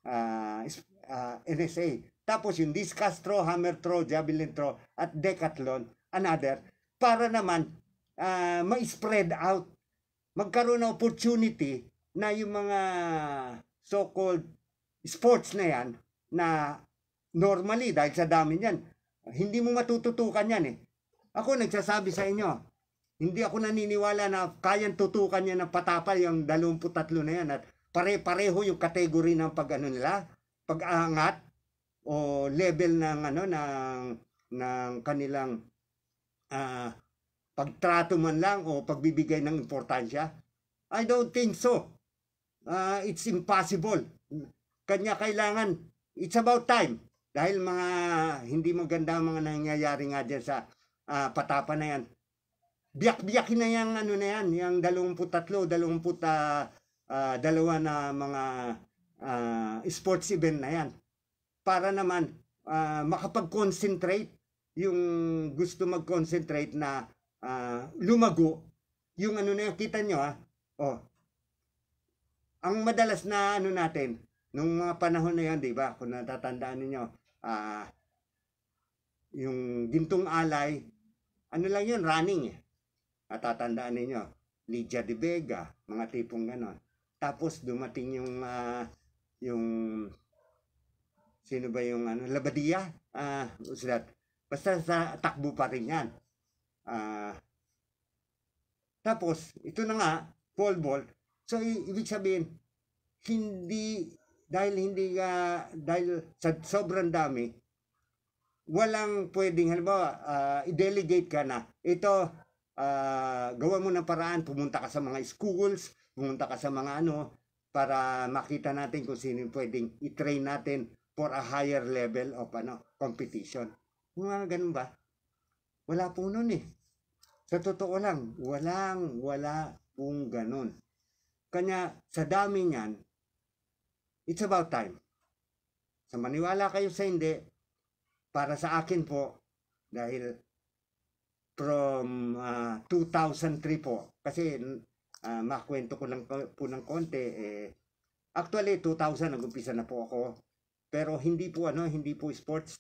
uh, uh, NSA tapos yung discus throw, hammer throw, javelin throw, at decathlon, another, para naman uh, ma-spread out. Magkaroon ng opportunity na yung mga so-called sports na yan, na normally, dahil sa dami niyan, hindi mo matututukan yan eh. Ako nagsasabi sa inyo, hindi ako naniniwala na kayang tutukan niya ng patapal yung 23 na yan at pare-pareho yung kategory ng pag ano nila, pag angat o level ng ano ng ng kanilang uh, pagtrato man lang o pagbibigay ng importansya? I don't think so. Uh, it's impossible. Kanya kailangan, it's about time. Dahil mga hindi maganda mga nangyayari nga dyan sa uh, patapan na yan. Biyak-biyakin na yan, ano na yan, yung 23, 20, uh, dalawa na mga uh, sports event na yan para naman uh, makapag-concentrate yung gusto mag-concentrate na uh, lumago yung ano na kita nyo ha ah, oh ang madalas na ano natin nung mga panahon na yan di ba kung natatandaan niyo ah uh, yung gintong alay ano lang yun running eh natatandaan niyo Lydia de Vega mga tipong ganon tapos dumating yung uh, yung sino ba yung ano, Labadia? Ah, uh, that? Basta sa takbo pa rin yan. Ah, uh, tapos, ito na nga, Paul Ball. So, i- ibig sabihin, hindi, dahil hindi, uh, dahil sa sobrang dami, walang pwedeng, halimbawa, uh, i-delegate ka na, ito, uh, gawa mo ng paraan, pumunta ka sa mga schools, pumunta ka sa mga ano, para makita natin kung sino pwedeng i-train natin for a higher level of ano, competition. Mga ganun ba? Wala po nun eh. Sa totoo lang, walang wala pong ganun. Kanya sa dami niyan, it's about time. Sa maniwala kayo sa hindi, para sa akin po, dahil from uh, ah, 2003 po, kasi uh, ah, makwento ko lang po ng konti, eh, actually 2000 nag-umpisa na po ako pero hindi po ano, hindi po sports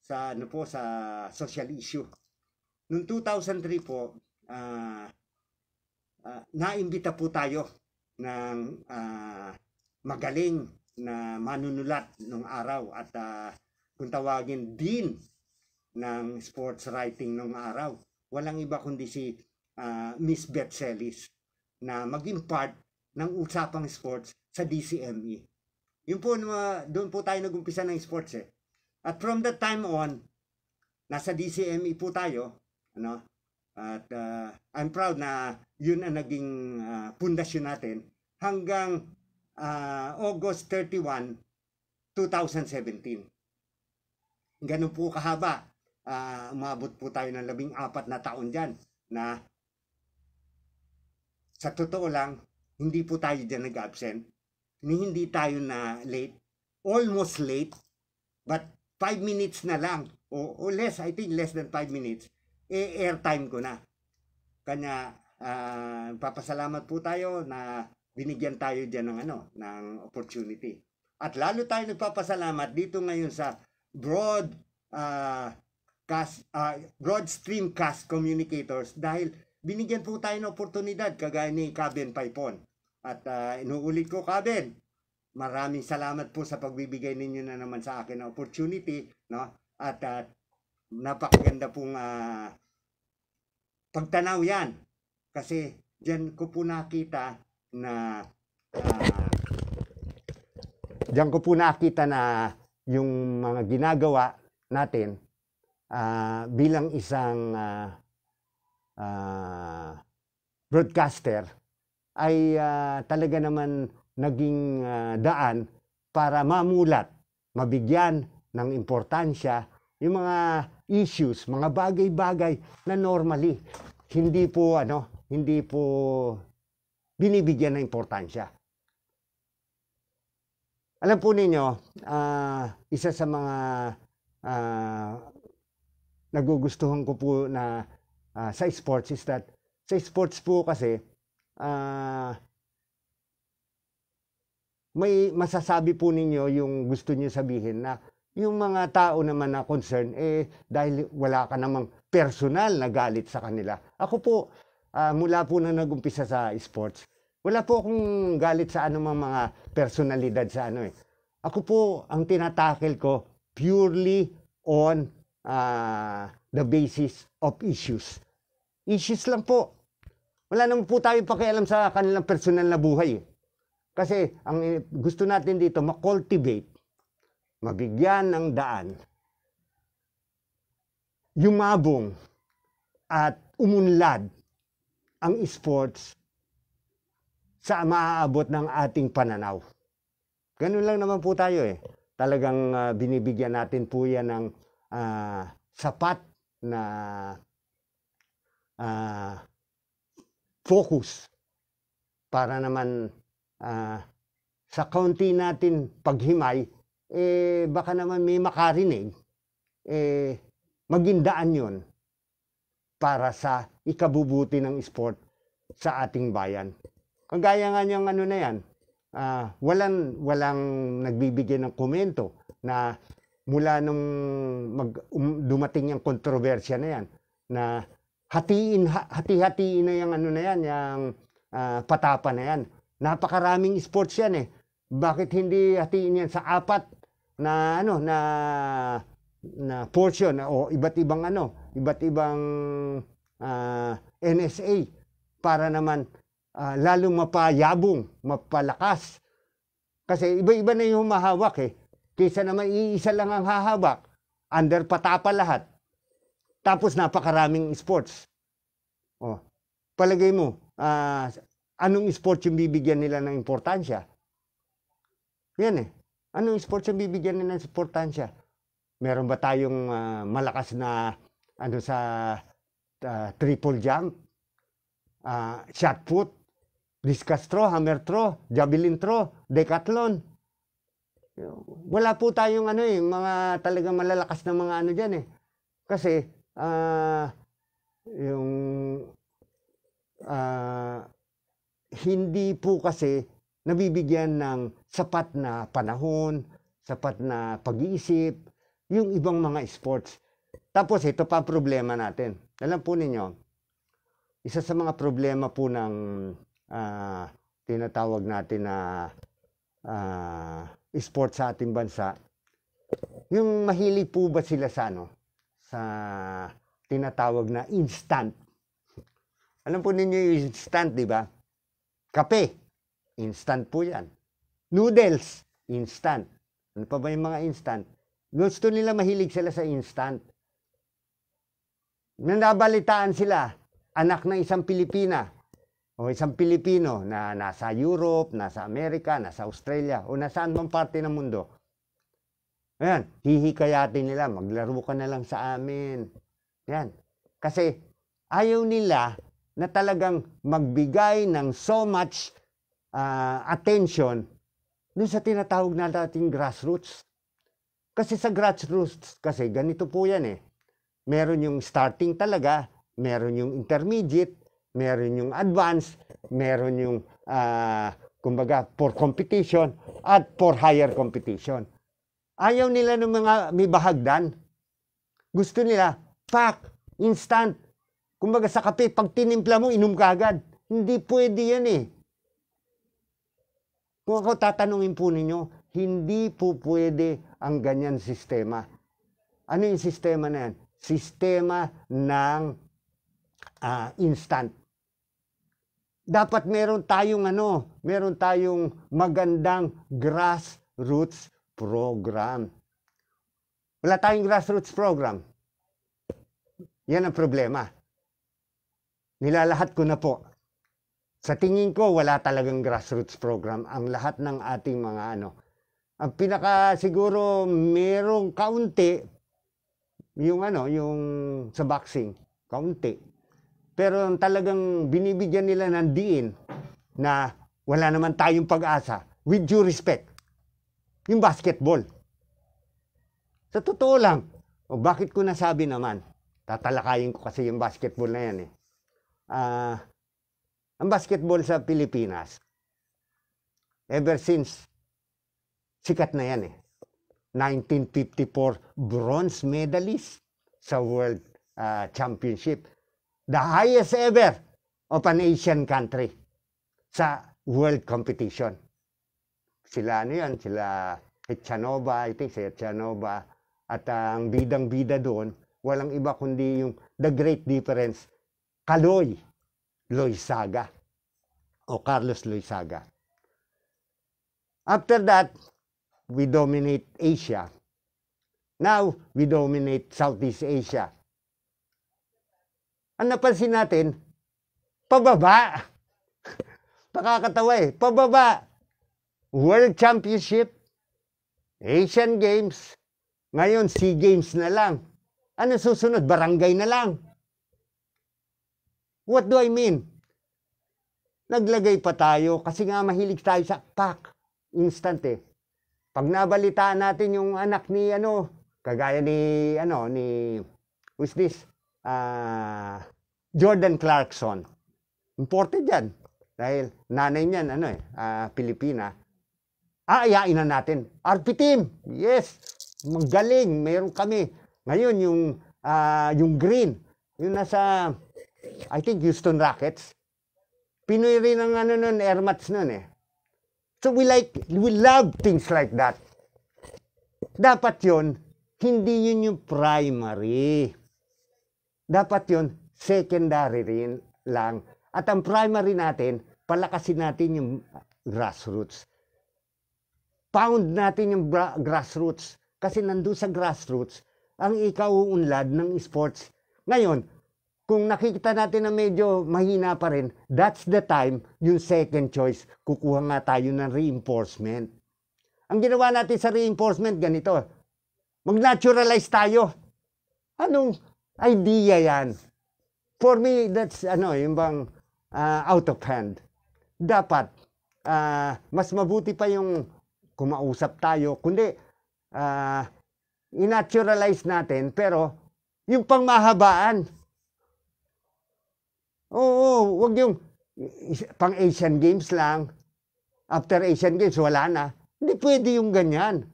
sa ano po sa social issue. Noong 2003 po, uh, uh, naimbita po tayo ng uh, magaling na manunulat nung araw at uh, kung tawagin din ng sports writing nung araw. Walang iba kundi si uh, Miss Betselis na maging part ng usapang sports sa DCME. Yun po, uh, doon po tayo nagumpisa ng sports eh. At from that time on, nasa DCME po tayo, ano? At uh, I'm proud na yun ang naging uh, pundasyon natin hanggang uh, August 31, 2017. Ganun po kahaba. Uh, umabot po tayo ng labing apat na taon dyan na sa totoo lang, hindi po tayo dyan nag-absent hindi tayo na late. Almost late, but 5 minutes na lang. O, o less, I think less than 5 minutes. E, airtime ko na. Kanya, uh, papasalamat po tayo na binigyan tayo dyan ng, ano, ng opportunity. At lalo tayo nagpapasalamat dito ngayon sa broad uh, ah, cast, uh, ah, broad stream cast communicators dahil binigyan po tayo ng oportunidad kagaya ni Cabin Paipon at uh, inuulit ko kagad, maraming salamat po sa pagbibigay ninyo na naman sa akin ng opportunity. No? At uh, napakaganda pong uh, pagtanaw yan. Kasi dyan ko po nakita na uh, dyan ko po nakita na yung mga ginagawa natin uh, bilang isang uh, uh, broadcaster ay uh, talaga naman naging uh, daan para mamulat, mabigyan ng importansya yung mga issues, mga bagay-bagay na normally hindi po ano, hindi po binibigyan ng importansya. Alam po ninyo, uh, isa sa mga uh, nagugustuhan ko po na uh, sa sports is that sa sports po kasi uh, may masasabi po ninyo yung gusto niyo sabihin na yung mga tao naman na concern, eh, dahil wala ka namang personal na galit sa kanila. Ako po, uh, mula po na nagumpisa sa sports, wala po akong galit sa anumang mga personalidad sa ano eh. Ako po, ang tinatakil ko, purely on uh, the basis of issues. Issues lang po. Wala naman po tayo pakialam sa kanilang personal na buhay. Eh. Kasi ang gusto natin dito, makultivate, mabigyan ng daan, yumabong, at umunlad ang sports sa maaabot ng ating pananaw. Ganun lang naman po tayo eh. Talagang uh, binibigyan natin po yan ng uh, sapat na uh, focus para naman uh, sa county natin paghimay, eh baka naman may makarinig, eh maging daan yun para sa ikabubuti ng sport sa ating bayan. Kagaya nga niyang ano na yan, uh, walang, walang nagbibigay ng komento na mula nung mag, um, dumating yung kontrobersya na yan, na hatiin hati-hatiin na yung ano na yan, yung uh, ah, patapa na yan. Napakaraming sports yan eh. Bakit hindi hatiin yan sa apat na ano na na portion o iba't ibang ano, iba't ibang uh, ah, NSA para naman uh, lalong mapayabong, mapalakas. Kasi iba-iba na yung mahawak eh. Kaysa naman iisa lang ang hahawak, under patapa lahat. Tapos napakaraming sports. Oh. Palagay mo, uh, anong sports yung bibigyan nila ng importansya? Yan eh. Anong sports yung bibigyan nila ng importansya? Meron ba tayong uh, malakas na ano sa uh, triple jump? Uh, shot put? Discus throw, hammer throw, javelin throw, decathlon. Wala po tayong ano eh, mga talagang malalakas na mga ano dyan eh. Kasi uh, yung uh, hindi po kasi nabibigyan ng sapat na panahon, sapat na pag-iisip, yung ibang mga sports. Tapos ito pa problema natin. Alam po ninyo, isa sa mga problema po ng uh, tinatawag natin na uh, sports sa ating bansa, yung mahili po ba sila sa ano? sa tinatawag na instant. Alam po ninyo yung instant, di ba? Kape, instant po yan. Noodles, instant. Ano pa ba yung mga instant? Gusto nila mahilig sila sa instant. Nanabalitaan sila, anak ng isang Pilipina o isang Pilipino na nasa Europe, nasa Amerika, nasa Australia o nasa anong parte ng mundo Ayan, hihikayatin nila, maglaro ka na lang sa amin. Ayan. Kasi ayaw nila na talagang magbigay ng so much uh, attention dun sa tinatawag na dating grassroots. Kasi sa grassroots, kasi ganito po yan eh. Meron yung starting talaga, meron yung intermediate, meron yung advanced, meron yung, uh, kumbaga, for competition at for higher competition. Ayaw nila ng mga may bahagdan. Gusto nila, pack, instant. Kumbaga sa kape, pag tinimpla mo, inum ka agad. Hindi pwede yan eh. Kung ako tatanungin po ninyo, hindi po pwede ang ganyan sistema. Ano yung sistema na yan? Sistema ng uh, instant. Dapat meron tayong ano, meron tayong magandang grassroots program. Wala tayong grassroots program. Yan ang problema. Nilalahat ko na po. Sa tingin ko, wala talagang grassroots program ang lahat ng ating mga ano. Ang pinaka siguro merong kaunti yung ano, yung sa boxing, kaunti. Pero talagang binibigyan nila ng diin na wala naman tayong pag-asa with due respect yung basketball. Sa totoo lang, o bakit ko nasabi naman? Tatalakayin ko kasi yung basketball na yan eh. Uh, ang basketball sa Pilipinas, ever since, sikat na yan eh. 1954 bronze medalist sa World uh, Championship. The highest ever of an Asian country sa world competition sila ano yan, sila Echanova, I think si Echanova, at ah, ang bidang-bida doon, walang iba kundi yung the great difference, Kaloy Loisaga o Carlos Loisaga. After that, we dominate Asia. Now, we dominate Southeast Asia. Ang napansin natin, pababa. Pakakatawa eh, pababa. World Championship, Asian Games, ngayon SEA Games na lang. Ano susunod? Barangay na lang. What do I mean? Naglagay pa tayo kasi nga mahilig tayo sa pack. Instant eh. Pag nabalitaan natin yung anak ni ano, kagaya ni ano, ni who's this? Uh, Jordan Clarkson. Imported yan. Dahil nanay niyan, ano eh, uh, Pilipina aayain na natin. RP team, yes, magaling, meron kami. Ngayon, yung, uh, yung green, yung nasa, I think, Houston Rockets, Pinoy rin ang ano nun, airmats nun eh. So we like, we love things like that. Dapat yon hindi yun yung primary. Dapat yon secondary rin lang. At ang primary natin, palakasin natin yung grassroots pound natin yung grassroots kasi nandun sa grassroots ang ikaw unlad ng sports. Ngayon, kung nakikita natin na medyo mahina pa rin, that's the time yung second choice, kukuha nga tayo ng reinforcement. Ang ginawa natin sa reinforcement, ganito, mag-naturalize tayo. Anong idea yan? For me, that's ano, yung bang uh, out of hand. Dapat, uh, mas mabuti pa yung kumausap tayo, kundi uh, inaturalize natin, pero yung pangmahabaan. Oo, wag yung pang Asian Games lang. After Asian Games, wala na. Hindi pwede yung ganyan.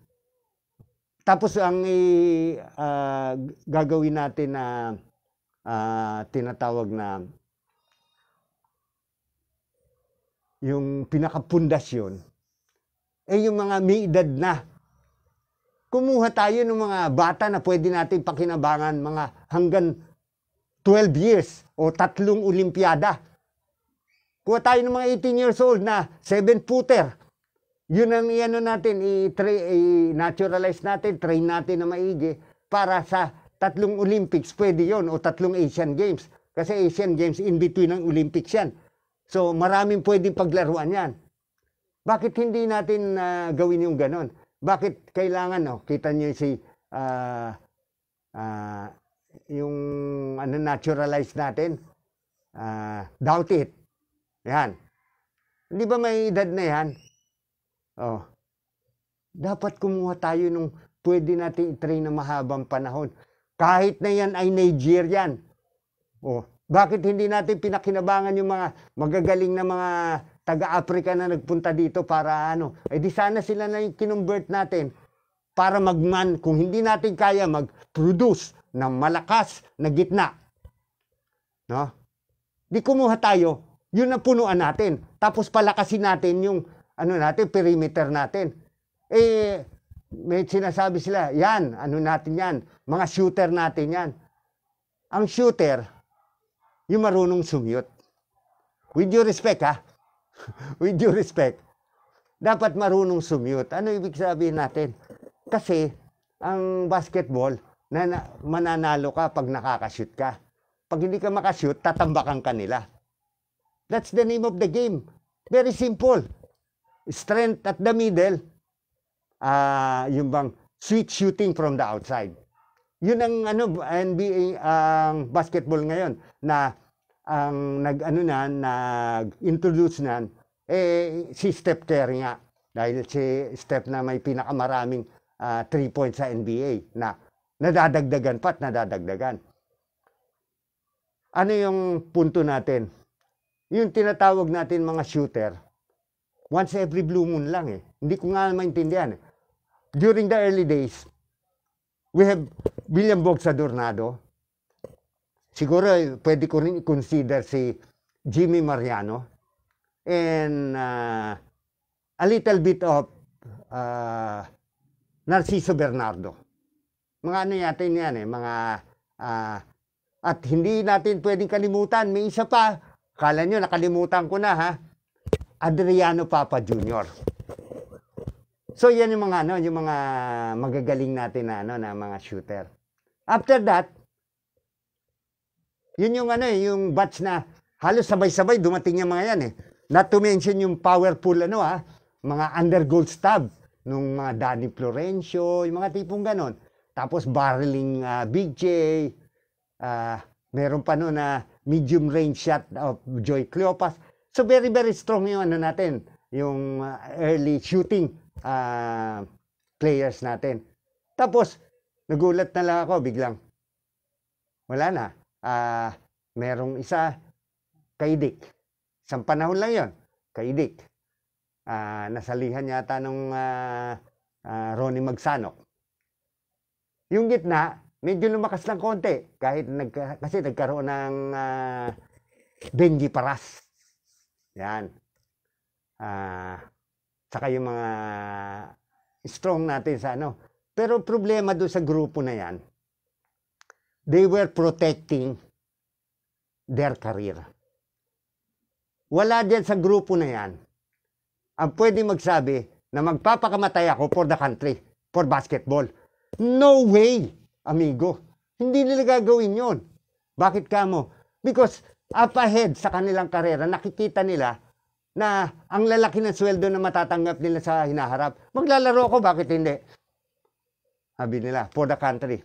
Tapos ang uh, gagawin natin na uh, tinatawag na yung pinakapundasyon ay eh, yung mga may edad na. Kumuha tayo ng mga bata na pwede natin pakinabangan mga hanggang 12 years o tatlong olimpiada. Kuha tayo ng mga 18 years old na 7-footer. Yun ang iano natin, i-naturalize natin, train natin na maigi para sa tatlong Olympics, pwede yon o tatlong Asian Games. Kasi Asian Games in between ng Olympics yan. So maraming pwedeng paglaruan yan. Bakit hindi natin uh, gawin yung ganon? Bakit kailangan, no? Oh, kita niyo si, uh, uh, yung ano, naturalize natin, uh, doubt it. Yan. Hindi ba may edad na yan? Oh. Dapat kumuha tayo nung pwede natin i-train na mahabang panahon. Kahit na yan ay Nigerian. Oh. Bakit hindi natin pinakinabangan yung mga magagaling na mga taga-Africa na nagpunta dito para ano, eh di sana sila na yung kinumbert natin para magman kung hindi natin kaya mag-produce ng malakas na gitna. No? Di kumuha tayo, yun ang punuan natin. Tapos palakasin natin yung ano natin, perimeter natin. Eh, may sinasabi sila, yan, ano natin yan, mga shooter natin yan. Ang shooter, yung marunong sumiyot. With your respect ha, with due respect, dapat marunong sumute. Ano ibig sabihin natin? Kasi, ang basketball, na, mananalo ka pag nakakashoot ka. Pag hindi ka makashoot, tatambakan ka nila. That's the name of the game. Very simple. Strength at the middle. Uh, yung bang sweet shooting from the outside. Yun ang ano, NBA ang uh, basketball ngayon na ang nag-ano na, nag-introduce na, eh, si Steph Curry nga. Dahil si Steph na may pinakamaraming uh, three points sa NBA na nadadagdagan pa't nadadagdagan. Ano yung punto natin? Yung tinatawag natin mga shooter, once every blue moon lang eh. Hindi ko nga maintindihan. Eh. During the early days, we have William Bogs Adornado, siguro eh, pwede ko rin i-consider si Jimmy Mariano and uh, a little bit of uh, Narciso Bernardo. Mga ano yatin yan eh, mga uh, at hindi natin pwedeng kalimutan, may isa pa, kala nyo nakalimutan ko na ha, Adriano Papa Jr. So yan yung mga ano, yung mga magagaling natin na ano na mga shooter. After that, yun yung ano eh, yung batch na halos sabay-sabay dumating yung mga yan eh. Not to mention yung powerful ano ah, mga undergold stab nung mga Danny Florencio, yung mga tipong ganon. Tapos barreling uh, Big J, uh, meron pa noon na medium range shot of Joy Cleopas. So very very strong yung ano natin, yung uh, early shooting uh, players natin. Tapos nagulat na lang ako biglang. Wala na uh, merong isa, kaidik. Isang panahon lang yon kaidik. Uh, nasalihan yata nung uh, uh, Ronnie Magsano. Yung gitna, medyo lumakas lang konti kahit nag, kasi nagkaroon ng uh, Benji Paras. Yan. Uh, saka yung mga strong natin sa ano. Pero problema doon sa grupo na yan, they were protecting their career. Wala dyan sa grupo na yan ang pwede magsabi na magpapakamatay ako for the country, for basketball. No way, amigo. Hindi nila gagawin yon. Bakit ka mo? Because up ahead sa kanilang karera, nakikita nila na ang lalaki ng sweldo na matatanggap nila sa hinaharap. Maglalaro ako, bakit hindi? Sabi nila, for the country.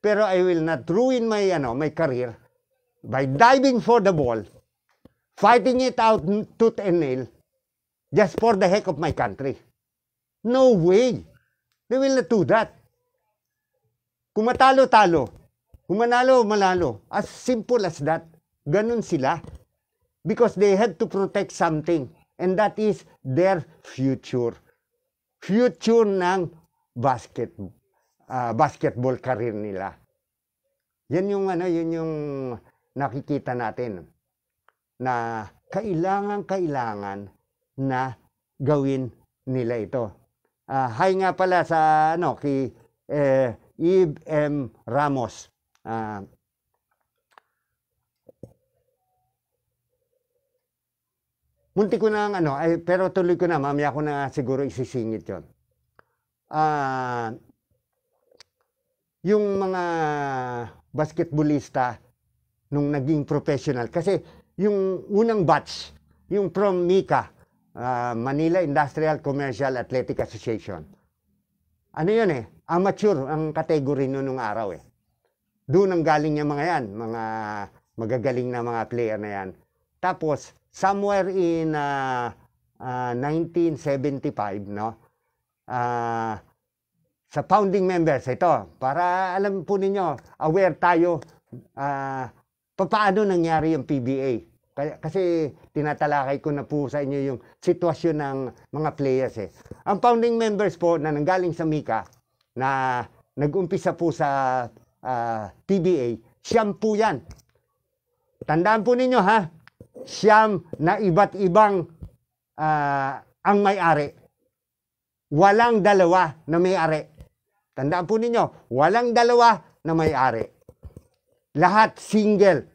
Pero I will not ruin my, ano, my career by diving for the ball, fighting it out tooth and nail, just for the heck of my country. No way. They will not do that. Kung matalo, talo. Kung manalo, malalo. As simple as that. Ganun sila. Because they had to protect something. And that is their future. Future ng basketball uh, basketball career nila. Yan yung ano, yun yung nakikita natin na kailangan kailangan na gawin nila ito. Uh, hi nga pala sa ano kay eh, Eve M. Ramos. Uh, munti ko na ang ano, ay, pero tuloy ko na, mamaya ko na siguro isisingit yon. Ah, uh, yung mga basketballista nung naging professional. Kasi yung unang batch, yung from MICA, uh, ah, Manila Industrial Commercial Athletic Association. Ano yun eh? Amateur ang kategory nun nung araw eh. Doon ang galing niya mga yan, mga magagaling na mga player na yan. Tapos, somewhere in uh, uh, 1975, no? Uh, sa founding members. Ito, para alam po ninyo, aware tayo uh, ah, paano nangyari yung PBA. Kasi tinatalakay ko na po sa inyo yung sitwasyon ng mga players. Eh. Ang founding members po na nanggaling sa Mika, na nag-umpisa po sa uh, ah, PBA, siyam po yan. Tandaan po ninyo ha, siyam na iba't ibang uh, ang may-ari. Walang dalawa na may-ari. Tandaan po ninyo, walang dalawa na may-ari. Lahat single.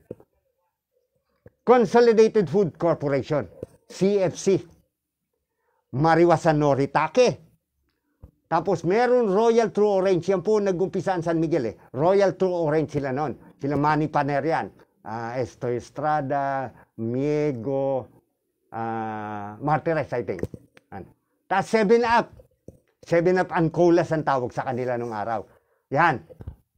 Consolidated Food Corporation, CFC. Mariwasan Noritake. Tapos meron Royal True Orange. Yan po nag-umpisa San Miguel eh. Royal True Orange sila noon. Sila Manny Panerian. Uh, ah, Esto Estrada, Miego, uh, Martires, I think. Tapos 7 Up. Seven up Ancolas ang tawag sa kanila nung araw. Yan.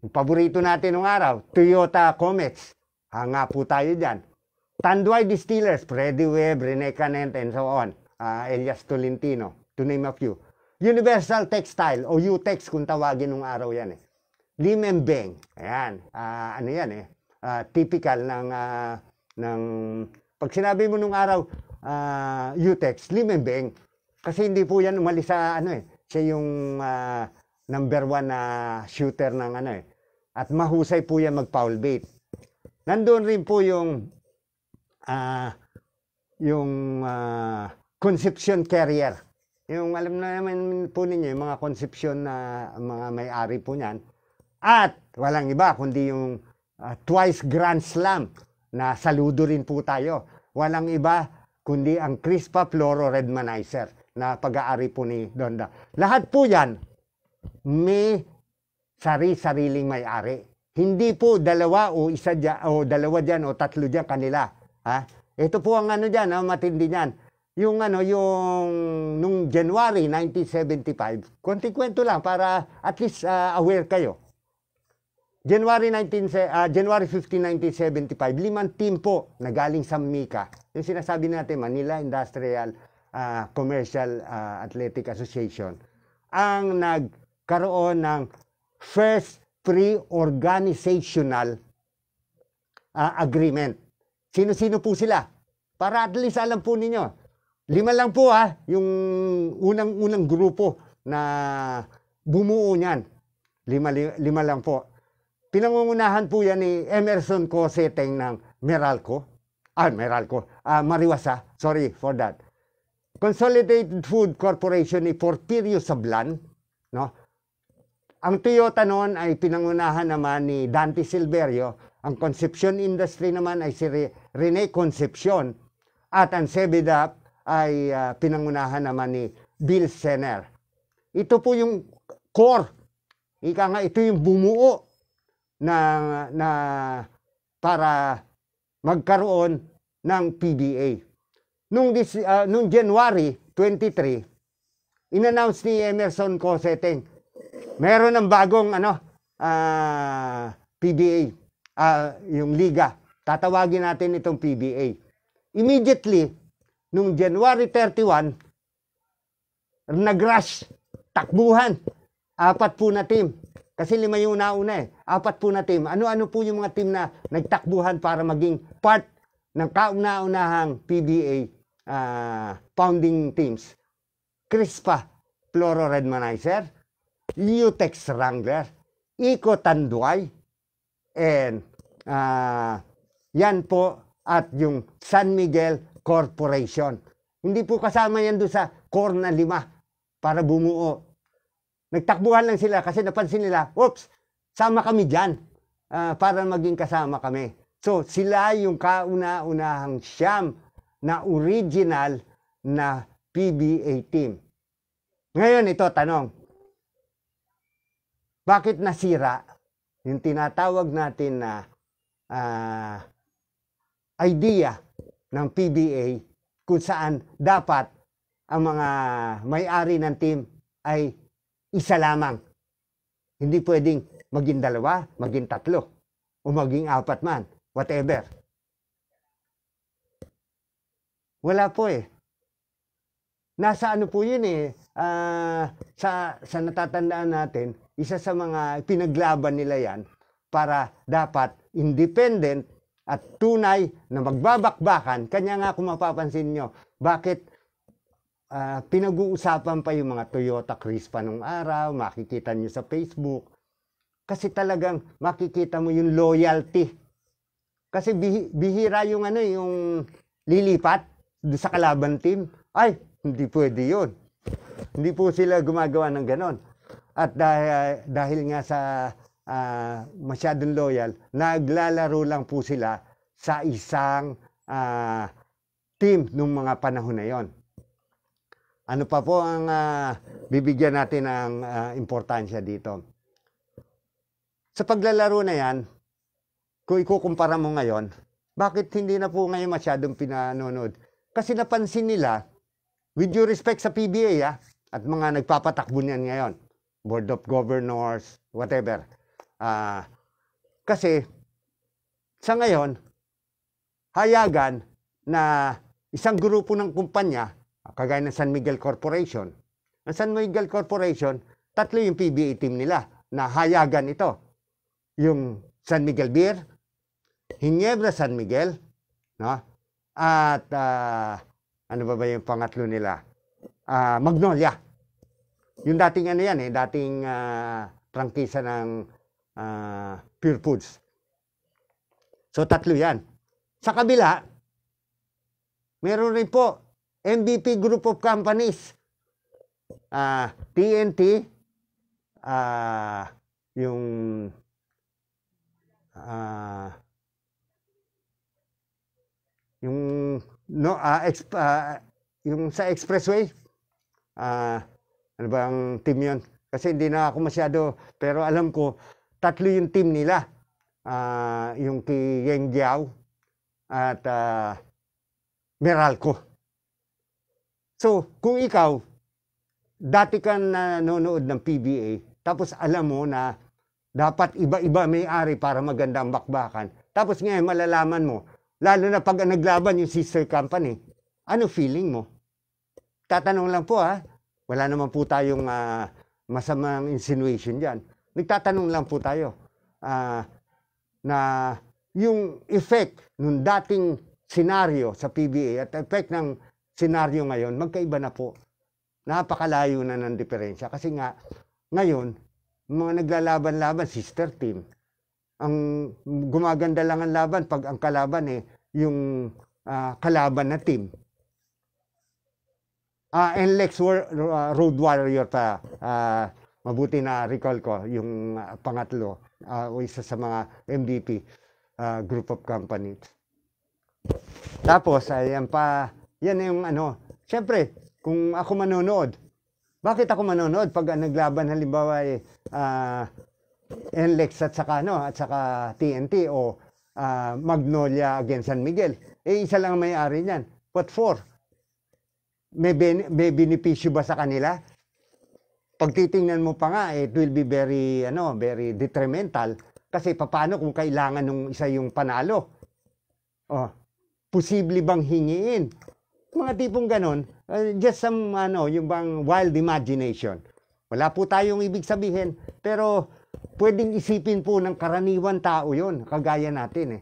Yung paborito natin nung araw, Toyota Comets. Hanga po tayo dyan. Tanduay Distillers, Freddy Webb, Rene Canent, and so on. Uh, Elias Tolentino, to name a few. Universal Textile, o UTEX kung tawagin nung araw yan eh. Lim and Beng. Ayan. Uh, ano yan eh. Uh, typical ng, uh, ng... Pag sinabi mo nung araw, uh, UTEX, Lim and Beng. Kasi hindi po yan umalis sa ano eh siya yung uh, number one na shooter ng ano eh. At mahusay po yan mag-foul bait. Nandoon rin po yung uh, yung uh, conception carrier. Yung alam na naman po ninyo, yung mga conception na mga may-ari po niyan. At walang iba kundi yung uh, twice Grand Slam na saludo rin po tayo. Walang iba kundi ang Crispa Floro Redmanizer na pag-aari po ni Donda. Lahat po yan, may sari-sariling may-ari. Hindi po dalawa o isa dyan, o dalawa dyan o tatlo dyan kanila. Ha? Ito po ang ano diyan, ha? matindi niyan. Yung ano, yung nung January 1975, konti-kwento lang para at least uh, aware kayo. January, 19, uh, ah, January 15, 1975, limang team po na galing sa Mika. Yung sinasabi natin, Manila Industrial uh, Commercial uh, Athletic Association ang nagkaroon ng first free organizational uh, ah, agreement. Sino-sino po sila? Para at least alam po ninyo. Lima lang po ha, yung unang-unang grupo na bumuo niyan. Lima, lima, lima lang po. Pinangungunahan po yan ni Emerson Coseteng ng Meralco. Ah, Meralco. Ah, Mariwasa. Sorry for that. Consolidated Food Corporation ni Porfirio Sablan, no? Ang Toyota noon ay pinangunahan naman ni Dante Silverio. Ang Concepcion industry naman ay si Rene Concepcion. At ang Sebedap ay uh, pinangunahan naman ni Bill Senner. Ito po yung core. Ika nga, ito yung bumuo na, na para magkaroon ng PBA nung, this, uh, ah, nung January 23, inannounce ni Emerson Coseteng, meron ng bagong ano, uh, ah, PBA, uh, ah, yung liga. Tatawagin natin itong PBA. Immediately, nung January 31, nag-rush, takbuhan, apat po na team. Kasi lima yung nauna eh. Apat po na team. Ano-ano po yung mga team na nagtakbuhan para maging part ng kauna-unahang PBA uh, founding teams. Crispa Fluororedmanizer, Lutex Wrangler, Eco Tanduay, and uh, yan po at yung San Miguel Corporation. Hindi po kasama yan doon sa core na lima para bumuo. Nagtakbuhan lang sila kasi napansin nila, oops, sama kami dyan uh, para maging kasama kami. So sila yung kauna-unahang siyam na original na PBA team. Ngayon ito tanong. Bakit nasira yung tinatawag natin na uh, idea ng PBA kung saan dapat ang mga may-ari ng team ay isa lamang. Hindi pwedeng maging dalawa, maging tatlo, o maging apat man, whatever. Wala po eh. Nasa ano po yun eh, uh, sa, sa natatandaan natin, isa sa mga pinaglaban nila yan para dapat independent at tunay na magbabakbakan. Kanya nga kung mapapansin nyo, bakit uh, pinag-uusapan pa yung mga Toyota Crispa nung araw, makikita nyo sa Facebook. Kasi talagang makikita mo yung loyalty. Kasi bih- bihira yung ano, yung lilipat sa kalaban team. Ay, hindi pwede yun. Hindi po sila gumagawa ng ganon. At dahil, dahil nga sa uh, masyadong loyal, naglalaro lang po sila sa isang uh, team nung mga panahon na yon. Ano pa po ang uh, bibigyan natin ng uh, importansya dito? Sa paglalaro na yan, kung ikukumpara mo ngayon, bakit hindi na po ngayon masyadong pinanonood kasi napansin nila, with due respect sa PBA ah, at mga nagpapatakbo niyan ngayon, Board of Governors, whatever. Uh, kasi sa ngayon, hayagan na isang grupo ng kumpanya, kagaya ng San Miguel Corporation, ang San Miguel Corporation, tatlo yung PBA team nila na hayagan ito. Yung San Miguel Beer, Hinebra San Miguel, no? At uh, ano ba ba yung pangatlo nila? Uh, Magnolia. Yung dating ano yan eh, dating uh, ah, trangkisa ng uh, Pure Foods. So tatlo yan. Sa kabila, meron rin po MVP Group of Companies. Uh, TNT, uh, yung uh, yung no uh, ah, exp, uh, ah, yung sa expressway. Uh, ano ba ang team 'yon? Kasi hindi na ako masyado pero alam ko tatlo yung team nila. Uh, yung kay Yeng Jiao at uh, Meralco. So, kung ikaw dati kang nanonood ng PBA, tapos alam mo na dapat iba-iba may ari para maganda ang bakbakan. Tapos ngayon malalaman mo Lalo na pag naglaban yung sister company. Ano feeling mo? Tatanong lang po ha. Wala naman po tayong uh, masamang insinuation dyan. Nagtatanong lang po tayo uh, na yung effect nung dating scenario sa PBA at effect ng scenario ngayon, magkaiba na po. Napakalayo na ng diferensya kasi nga ngayon, mga naglalaban-laban, sister team ang gumaganda lang ang laban pag ang kalaban eh yung uh, kalaban na team. Ah, uh, NLEX War, uh, Road Warrior pa. Uh, mabuti na recall ko yung uh, pangatlo uh, o isa sa mga MVP uh, group of companies. Tapos ayan pa, yan yung ano, syempre kung ako manonood, bakit ako manonood pag uh, naglaban halimbawa eh, uh, NLEX at saka ano at saka TNT o uh, Magnolia against San Miguel. Eh isa lang may-ari niyan. What for? May, ben- may benepisyo ba sa kanila? Pagtitingnan mo pa nga, eh, it will be very ano, very detrimental kasi paano kung kailangan nung isa yung panalo? Oh, posible bang hingiin? Mga tipong ganon, uh, eh, just some ano, yung bang wild imagination. Wala po tayong ibig sabihin, pero pwedeng isipin po ng karaniwan tao yon kagaya natin eh.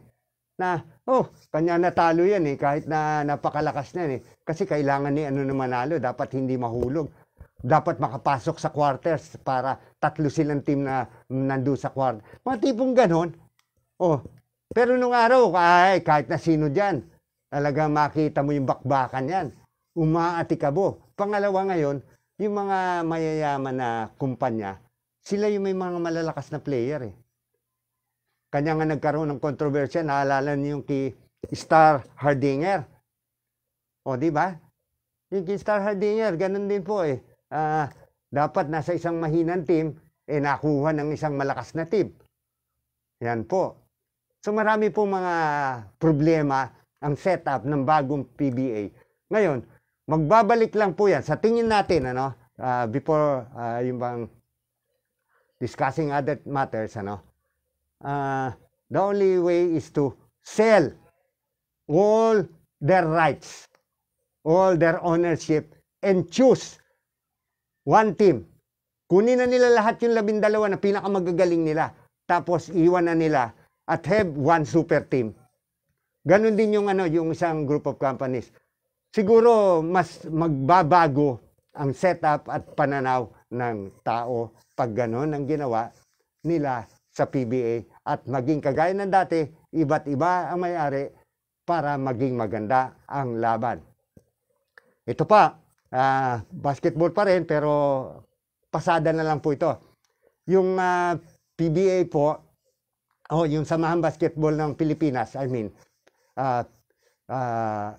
Na, oh, kanya natalo yan eh, kahit na napakalakas na eh. Kasi kailangan ni ano na manalo, dapat hindi mahulog. Dapat makapasok sa quarters para tatlo silang team na nandoon sa quarter. Mga tipong ganon. Oh, pero nung araw, ay, kahit na sino dyan, talaga makita mo yung bakbakan yan. Umaatikabo. Pangalawa ngayon, yung mga mayayaman na kumpanya, sila yung may mga malalakas na player eh. Kanya nga nagkaroon ng kontrobersya, naalala niyo yung kay Star Hardinger. O, di ba? Yung kay Star Hardinger, ganun din po eh. Uh, dapat nasa isang mahinang team, eh nakuha ng isang malakas na team. Yan po. So marami po mga problema ang setup ng bagong PBA. Ngayon, magbabalik lang po yan. Sa tingin natin, ano, uh, before uh, yung bang discussing other matters, ano, uh, the only way is to sell all their rights, all their ownership, and choose one team. Kunin na nila lahat yung labindalawa na pinakamagagaling nila. Tapos iwan na nila at have one super team. ganun din yung ano, yung isang group of companies. Siguro mas magbabago ang setup at pananaw ng tao pag gano'n ang ginawa nila sa PBA at maging kagaya ng dati, iba't iba ang may-ari para maging maganda ang laban. Ito pa, uh, basketball pa rin pero pasada na lang po ito. Yung uh, ah, PBA po, oh, yung Samahan Basketball ng Pilipinas, I mean, uh, uh,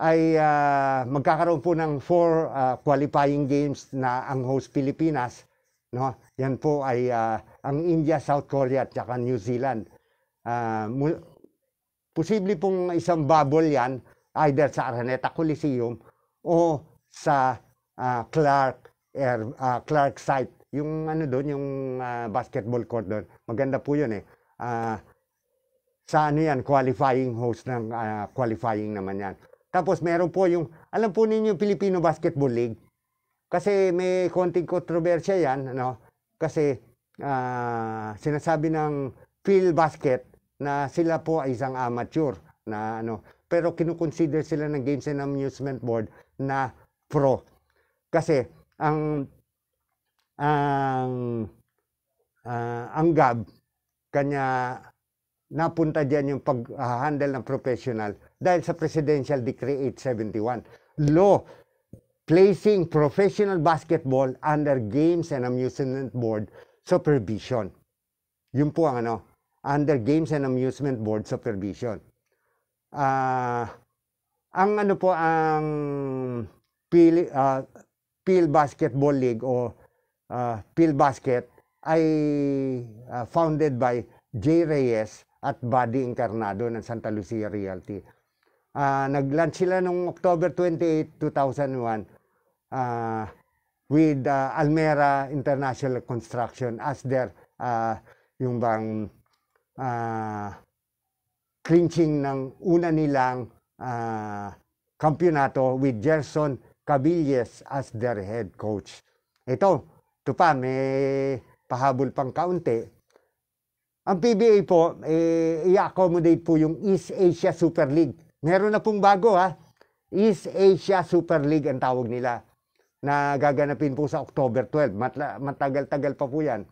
ay uh, magkakaroon po ng four uh, qualifying games na ang host Pilipinas. No? Yan po ay uh, ang India, South Korea at saka New Zealand. Uh, posible pong isang bubble yan either sa Araneta Coliseum o sa uh, Clark Air, uh, Clark site. Yung ano doon, yung uh, basketball court doon. Maganda po yun eh. Uh, sa ano yan, qualifying host ng uh, qualifying naman yan. Tapos meron po yung, alam po ninyo Filipino Basketball League. Kasi may konting kontrobersya yan, ano? Kasi uh, sinasabi ng Phil Basket na sila po ay isang amateur na ano. Pero kinukonsider sila ng Games and Amusement Board na pro. Kasi ang ang uh, ang GAB kanya napunta diyan yung pag-handle ng professional dahil sa Presidential Decree 871. Law placing professional basketball under Games and Amusement Board supervision. Yun po ang ano, under Games and Amusement Board supervision. Ah, uh, ang ano po ang Peel, uh, Peel Basketball League o uh, ah, Peel Basket ay uh, founded by Jay Reyes at Buddy Encarnado ng Santa Lucia Realty uh, nag-launch sila noong October 28, 2001 uh, with uh, Almera International Construction as their uh, yung bang uh, clinching ng una nilang uh, kampyonato with Gerson Cabilles as their head coach. Ito, ito pa, may pahabol pang kaunti. Ang PBA po, eh, i-accommodate po yung East Asia Super League meron na pong bago ha. East Asia Super League ang tawag nila na gaganapin po sa October 12. Matagal-tagal pa po yan.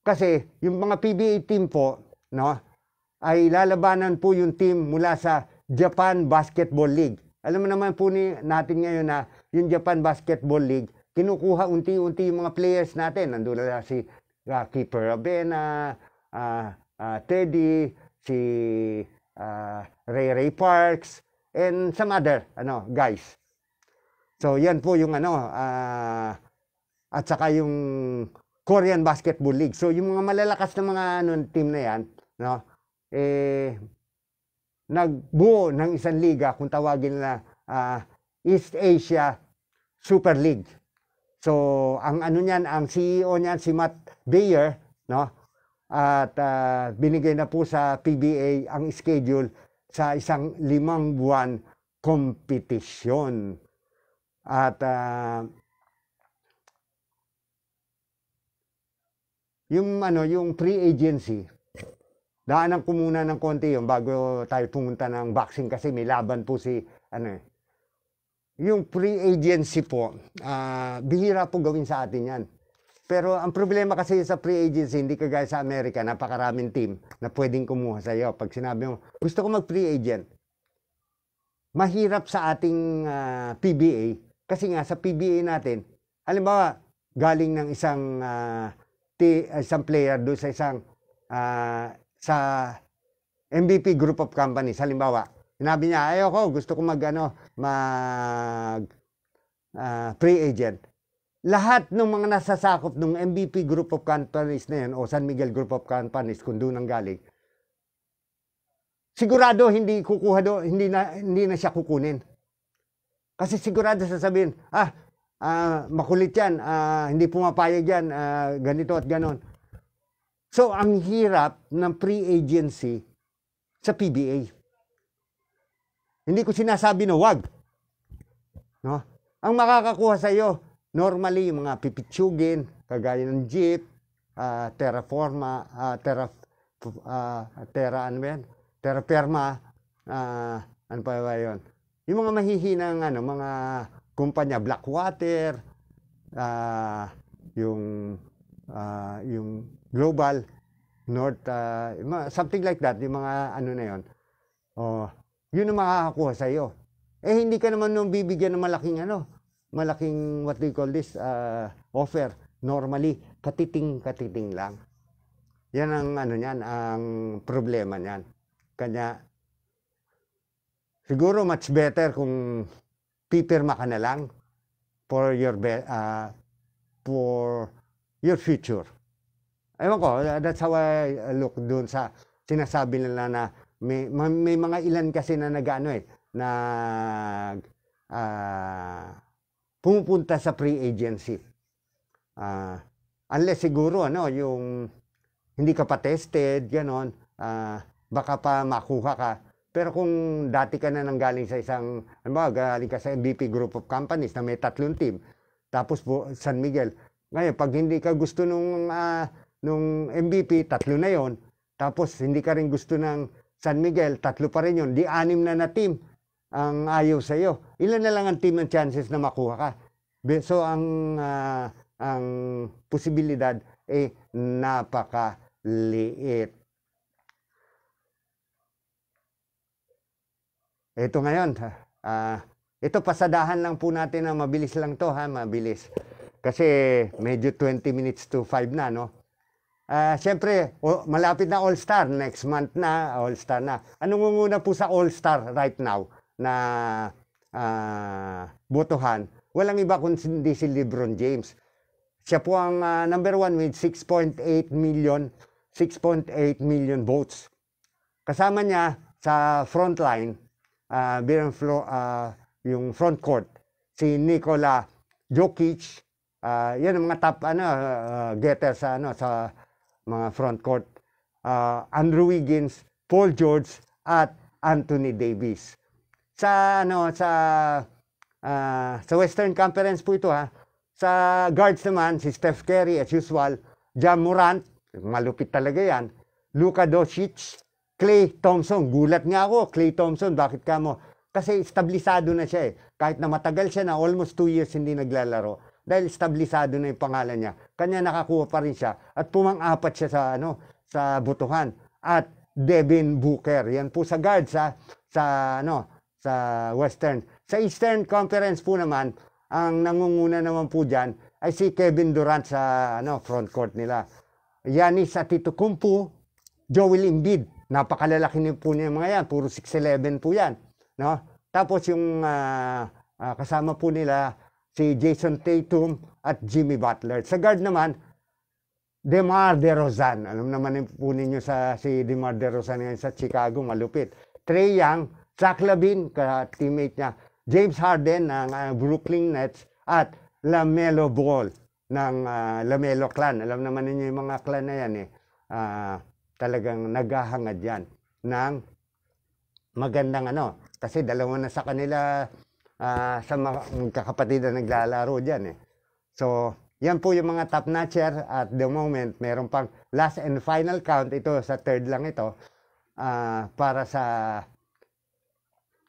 Kasi yung mga PBA team po, no, ay lalabanan po yung team mula sa Japan Basketball League. Alam mo naman po ni, natin ngayon na yung Japan Basketball League, kinukuha unti-unti yung mga players natin. Nandun na si Rocky ah, Perabena, uh, ah, uh, ah, Teddy, si uh, Ray Ray Parks, and some other ano guys. So yan po yung ano uh, at saka yung Korean Basketball League. So yung mga malalakas na mga ano team na yan, no? Eh nagbuo ng isang liga kung tawagin na uh, East Asia Super League. So ang ano niyan, ang CEO niyan si Matt Bayer, no? At uh, binigay na po sa PBA ang schedule sa isang limang buwan kompetisyon. At uh, yung ano, yung free agency, daanan ko muna ng konti yung bago tayo pumunta ng boxing kasi may laban po si ano eh. Yung free agency po, uh, bihira po gawin sa atin yan. Pero ang problema kasi sa free agency, hindi kagaya sa Amerika, napakaraming team na pwedeng kumuha sa iyo. Pag sinabi mo, gusto ko mag-free agent, mahirap sa ating uh, ah, PBA. Kasi nga sa PBA natin, halimbawa, galing ng isang uh, ah, t- isang player do sa isang uh, sa MVP group of companies halimbawa sinabi niya ayoko gusto ko mag ano mag uh, free agent lahat ng mga nasasakop ng MVP Group of Companies na yan o San Miguel Group of Companies kung doon ang galing, sigurado hindi kukuha do, hindi na, hindi na siya kukunin. Kasi sigurado sasabihin, ah, ah makulit yan, ah, hindi pumapayag yan, ah, ganito at ganon. So, ang hirap ng pre-agency sa PBA. Hindi ko sinasabi na wag. No? Ang makakakuha sa iyo, Normally, yung mga pipitsugin, kagaya ng jeep, uh, terraforma, uh, terra, uh, terra, ano ba yan? Terraferma, uh, ano pa ba yun? Yung mga mahihinang ano, mga kumpanya, Blackwater, uh, yung, uh, yung Global, North, uh, something like that, yung mga ano na yun. Oh, yun ang makakakuha sa iyo. Eh, hindi ka naman nung bibigyan ng malaking ano, malaking what do call this uh, offer normally katiting katiting lang yan ang ano niyan ang problema niyan kanya siguro much better kung pipirma ka na lang for your uh, for your future ewan ko uh, that's how I uh, look doon sa sinasabi nila na may, may mga ilan kasi na eh, nag ano eh na uh, pumupunta sa free agency. Uh, ah, unless siguro ano, yung hindi ka pa tested, ganon, uh, baka pa makuha ka. Pero kung dati ka na nang galing sa isang, ano ba, galing ka sa MVP Group of Companies na may tatlong team, tapos po, San Miguel, ngayon, pag hindi ka gusto nung, uh, nung MVP, tatlo na yon Tapos, hindi ka rin gusto ng San Miguel, tatlo pa rin yon Di anim na na team ang ayaw sa iyo. Ilan na lang ang team ang chances na makuha ka. So ang uh, ang posibilidad ay eh, napakaliit. Ito ngayon, uh, ah, ito pasadahan lang po natin na mabilis lang to ha, mabilis. Kasi medyo 20 minutes to 5 na no. Uh, ah, syempre, oh, malapit na All-Star. Next month na, All-Star na. Anong muna po sa All-Star right now? na uh, botohan, walang iba kundi si Lebron James. Siya po ang uh, number one with 6.8 million 6.8 million votes. Kasama niya sa front line, uh, flo, uh, yung front court, si Nikola Jokic. Uh, yan ang mga top ano, uh, getters sa, ano, sa mga front court. Uh, Andrew Wiggins, Paul George, at Anthony Davis sa ano sa uh, sa Western Conference po ito ha. Sa guards naman si Steph Curry as usual, Ja Morant, malupit talaga 'yan. Luka Doncic, Clay Thompson, gulat nga ako, Clay Thompson, bakit ka mo? Kasi establisado na siya eh. Kahit na matagal siya na, almost 2 years hindi naglalaro. Dahil establisado na yung pangalan niya. Kanya nakakuha pa rin siya. At pumang-apat siya sa, ano, sa butuhan. At Devin Booker. Yan po sa guards ha. Sa, ano, sa Western. Sa Eastern Conference po naman, ang nangunguna naman po dyan ay si Kevin Durant sa ano, front court nila. Yanis Kumpu, Joel Embiid. Napakalalaki ni po niya mga yan. Puro 6'11 po yan. No? Tapos yung uh, uh, kasama po nila si Jason Tatum at Jimmy Butler. Sa guard naman, DeMar DeRozan. Alam naman po ninyo sa si DeMar DeRozan ngayon sa Chicago, malupit. Trey Young, Zach Lavin, ka-teammate niya, James Harden ng uh, Brooklyn Nets at LaMelo Ball ng uh, LaMelo Clan. Alam naman niyo yung mga clan na yan eh. Uh, talagang naghahangad yan ng magandang ano. Kasi dalawa na sa kanila uh, sa mga kapatid na naglalaro dyan eh. So, yan po yung mga top notcher at the moment. Meron pang last and final count. Ito sa third lang ito. Uh, para sa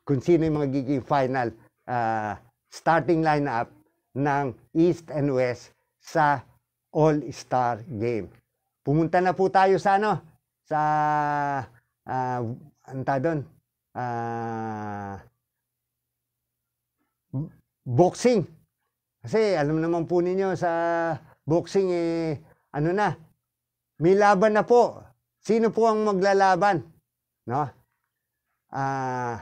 kung sino yung magiging final uh, starting lineup ng East and West sa All-Star Game. Pumunta na po tayo sa ano? Sa uh, ah, anta doon? Uh, boxing. Kasi alam naman po ninyo sa boxing eh ano na? May laban na po. Sino po ang maglalaban? No? Ah, uh,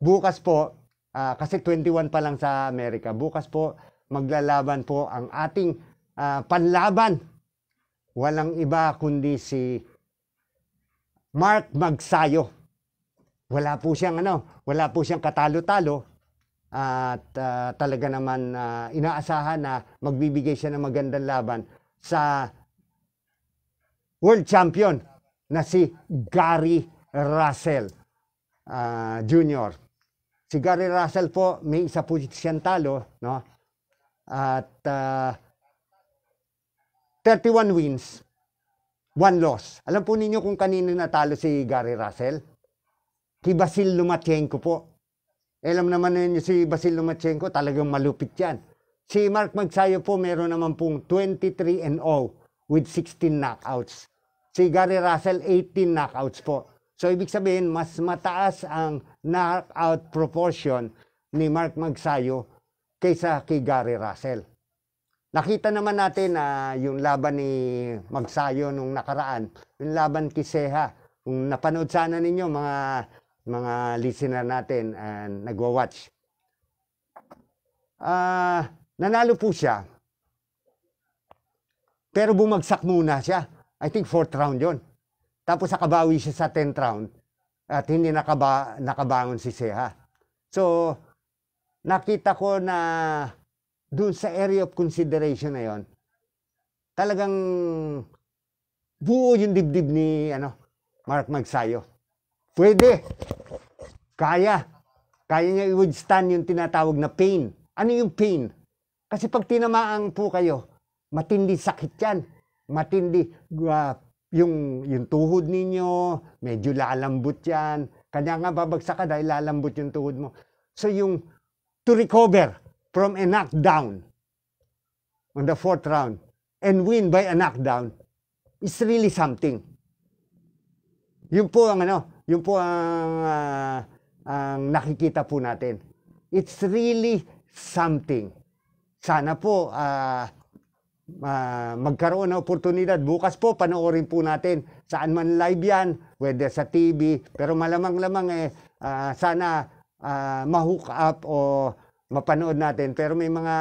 bukas po, uh, kasi 21 pa lang sa Amerika, bukas po maglalaban po ang ating uh, panlaban. Walang iba kundi si Mark Magsayo. Wala po siyang ano, wala po siyang katalo-talo at uh, talaga naman uh, inaasahan na magbibigay siya ng magandang laban sa world champion na si Gary Russell uh, Junior. Si Gary Russell po, may isa po siyang talo, no? At uh, ah, 31 wins, 1 loss. Alam po ninyo kung kanino natalo si Gary Russell? Kay Basil Lomachenko po. Eh, alam naman ninyo si Basil Lomachenko, talagang malupit yan. Si Mark Magsayo po meron naman pong 23 and 0 with 16 knockouts. Si Gary Russell 18 knockouts po. So ibig sabihin, mas mataas ang knockout proportion ni Mark Magsayo kaysa kay Gary Russell. Nakita naman natin na uh, yung laban ni Magsayo nung nakaraan, yung laban kay Seha. Kung napanood sana ninyo mga mga listener natin and uh, nagwa-watch. Uh, nanalo po siya. Pero bumagsak muna siya. I think fourth round yon tapos nakabawi siya sa 10th round at hindi nakaba, nakabangon si Seha. So, nakita ko na dun sa area of consideration na yon, talagang buo yung dibdib ni ano, Mark Magsayo. Pwede. Kaya. Kaya niya i-withstand yung tinatawag na pain. Ano yung pain? Kasi pag tinamaan po kayo, matindi sakit yan. Matindi. Uh, yung, yung tuhod ninyo, medyo lalambot yan. Kanya nga babagsak ka dahil lalambot yung tuhod mo. So yung to recover from a knockdown on the fourth round and win by a knockdown is really something. Yun po ang ano, yun po ang, uh, ang nakikita po natin. It's really something. Sana po uh, uh, magkaroon ng oportunidad. Bukas po, panoorin po natin saan man live yan, whether sa TV, pero malamang-lamang eh, uh, sana uh, ma-hook up o mapanood natin. Pero may mga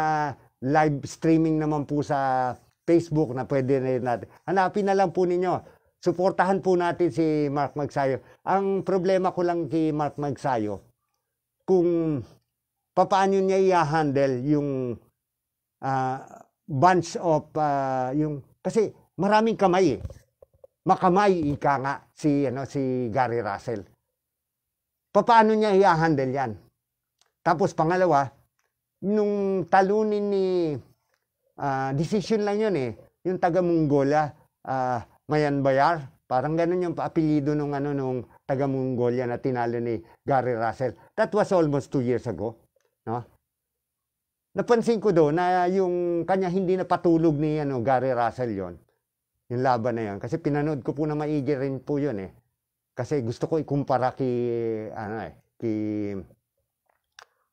live streaming naman po sa Facebook na pwede rin natin. Hanapin na lang po ninyo. Suportahan po natin si Mark Magsayo. Ang problema ko lang kay Mark Magsayo, kung paano niya i-handle yung uh, bunch of uh, yung kasi maraming kamay eh. Makamay ika nga si ano si Gary Russell. Paano niya i-handle 'yan? Tapos pangalawa, nung talunin ni uh, decision lang 'yon eh, yung taga Mongolia, uh, ah, Mayan Bayar, parang ganoon yung apelyido nung ano nung taga Mongolia na tinalo ni Gary Russell. That was almost two years ago, no? napansin ko doon na yung kanya hindi napatulog ni ano, Gary Russell yon yung laban na yon kasi pinanood ko po na maigi rin po yon eh kasi gusto ko ikumpara kay ano eh kay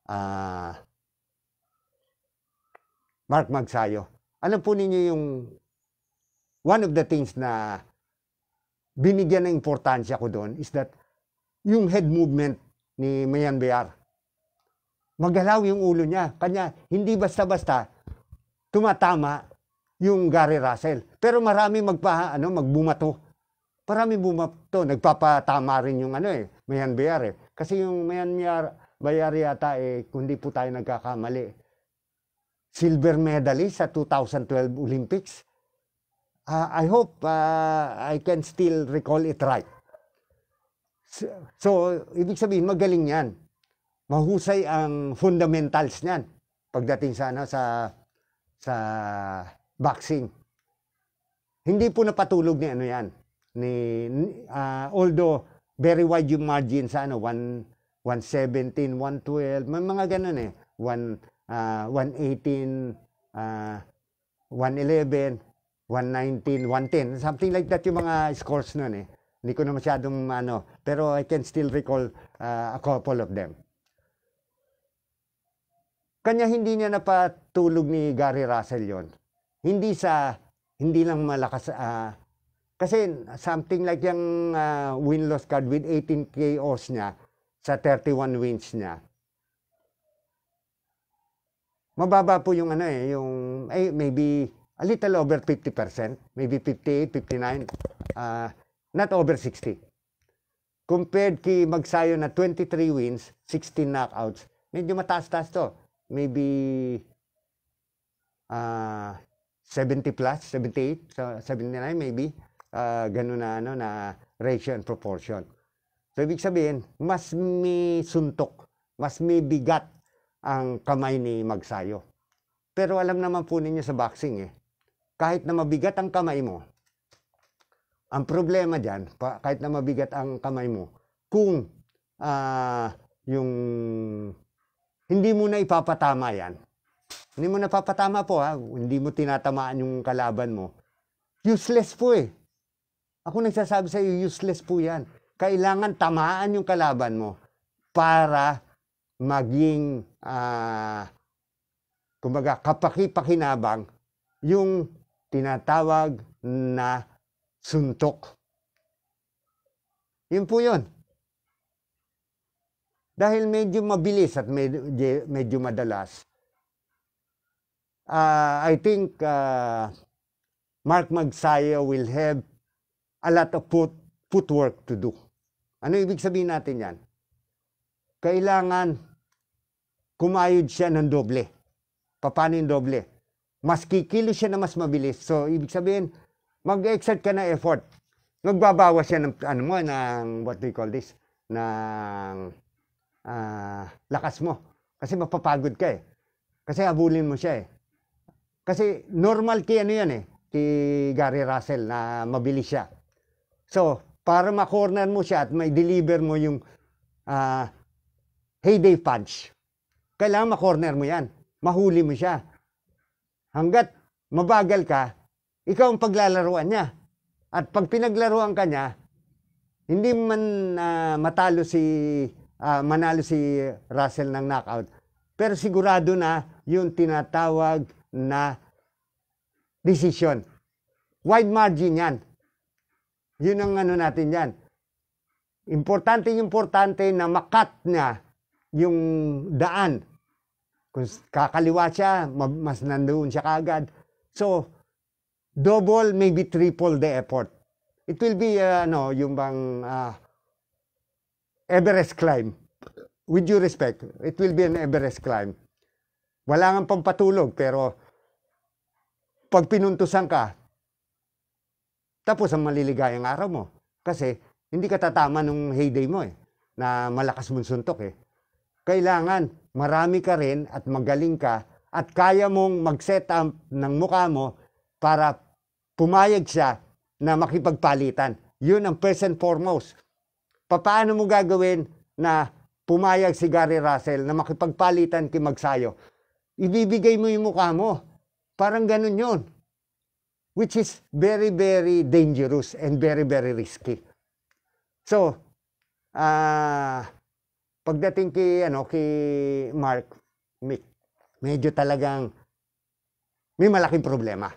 ah uh, Mark Magsayo alam po ninyo yung one of the things na binigyan ng importansya ko doon is that yung head movement ni Mayan Bear magalaw yung ulo niya. Kanya, hindi basta-basta tumatama yung Gary Russell. Pero marami magpa, ano, magbumato. Marami bumato. Nagpapatama rin yung ano eh, Mayan Bayar eh. Kasi yung Mayan Bayar yata eh, kundi po tayo nagkakamali. Silver medalist sa 2012 Olympics. Uh, I hope uh, I can still recall it right. So, so, ibig sabihin, magaling yan mahusay ang fundamentals niyan pagdating sana sa sa boxing. Hindi po napatulog ni ano 'yan ni uh, although very wide yung margin sa ano 1 117, 112, may mga ganun eh. 1 uh, 118 uh, 111, 119, 110, something like that yung mga scores noon eh. Hindi ko na masyadong ano, pero I can still recall uh, a couple of them. Kanya hindi niya napatulog ni Gary Russell yon. Hindi sa, hindi lang malakas, uh, kasi something like yung uh, win-loss card with 18 KOs niya sa 31 wins niya. Mababa po yung ano eh, yung eh, maybe a little over 50%, maybe 58, 59, uh, not over 60. Compared kay Magsayo na 23 wins, 16 knockouts, medyo mataas-taas to maybe uh, ah, 70 plus, 78, so 79 maybe, uh, ganun na, ano, na ratio and proportion. So, ibig sabihin, mas may suntok, mas may bigat ang kamay ni Magsayo. Pero alam naman po ninyo sa boxing eh, kahit na mabigat ang kamay mo, ang problema dyan, kahit na mabigat ang kamay mo, kung uh, yung hindi mo na ipapatama yan. Hindi mo napapatama po ha. Hindi mo tinatamaan yung kalaban mo. Useless po eh. Ako nagsasabi sa iyo, useless po yan. Kailangan tamaan yung kalaban mo para maging, uh, kumbaga, kapakipakinabang yung tinatawag na suntok. Yun po yun. Dahil medyo mabilis at medyo, medyo madalas. Uh, I think uh, Mark Magsayo will have a lot of foot, footwork to do. Ano ibig sabihin natin yan? Kailangan kumayod siya ng doble. Paano yung doble? Mas kikilo siya na mas mabilis. So, ibig sabihin, mag-exert ka na effort. Nagbabawas siya ng, ano mo, ng what do you call this? Ng uh, lakas mo. Kasi mapapagod ka eh. Kasi habulin mo siya eh. Kasi normal kay ano yan eh, kay Gary Russell na mabilis siya. So, para ma-corner mo siya at may deliver mo yung uh, heyday punch, kailangan ma-corner mo yan. Mahuli mo siya. Hanggat mabagal ka, ikaw ang paglalaruan niya. At pag pinaglaruan ka niya, hindi man uh, matalo si uh, manalo si Russell ng knockout. Pero sigurado na yung tinatawag na decision. Wide margin yan. Yun ang ano natin yan. Importante importante na makat na yung daan. Kung kakaliwa siya, mas nandoon siya kaagad. So, double, maybe triple the effort. It will be, uh, ano, yung bang uh, Everest climb. With due respect, it will be an Everest climb. Wala nga pampatulog, pero pag pinuntusan ka, tapos ang maliligayang araw mo. Kasi hindi ka tatama nung heyday mo eh, na malakas mong suntok eh. Kailangan marami ka rin at magaling ka at kaya mong mag-set up ng mukha mo para pumayag siya na makipagpalitan. Yun ang first and foremost. Paano mo gagawin na pumayag si Gary Russell na makipagpalitan kay Magsayo? Ibibigay mo yung mukha mo. Parang ganun yon Which is very, very dangerous and very, very risky. So, ah... Uh, pagdating kay ano kay Mark Mick, medyo talagang may malaking problema.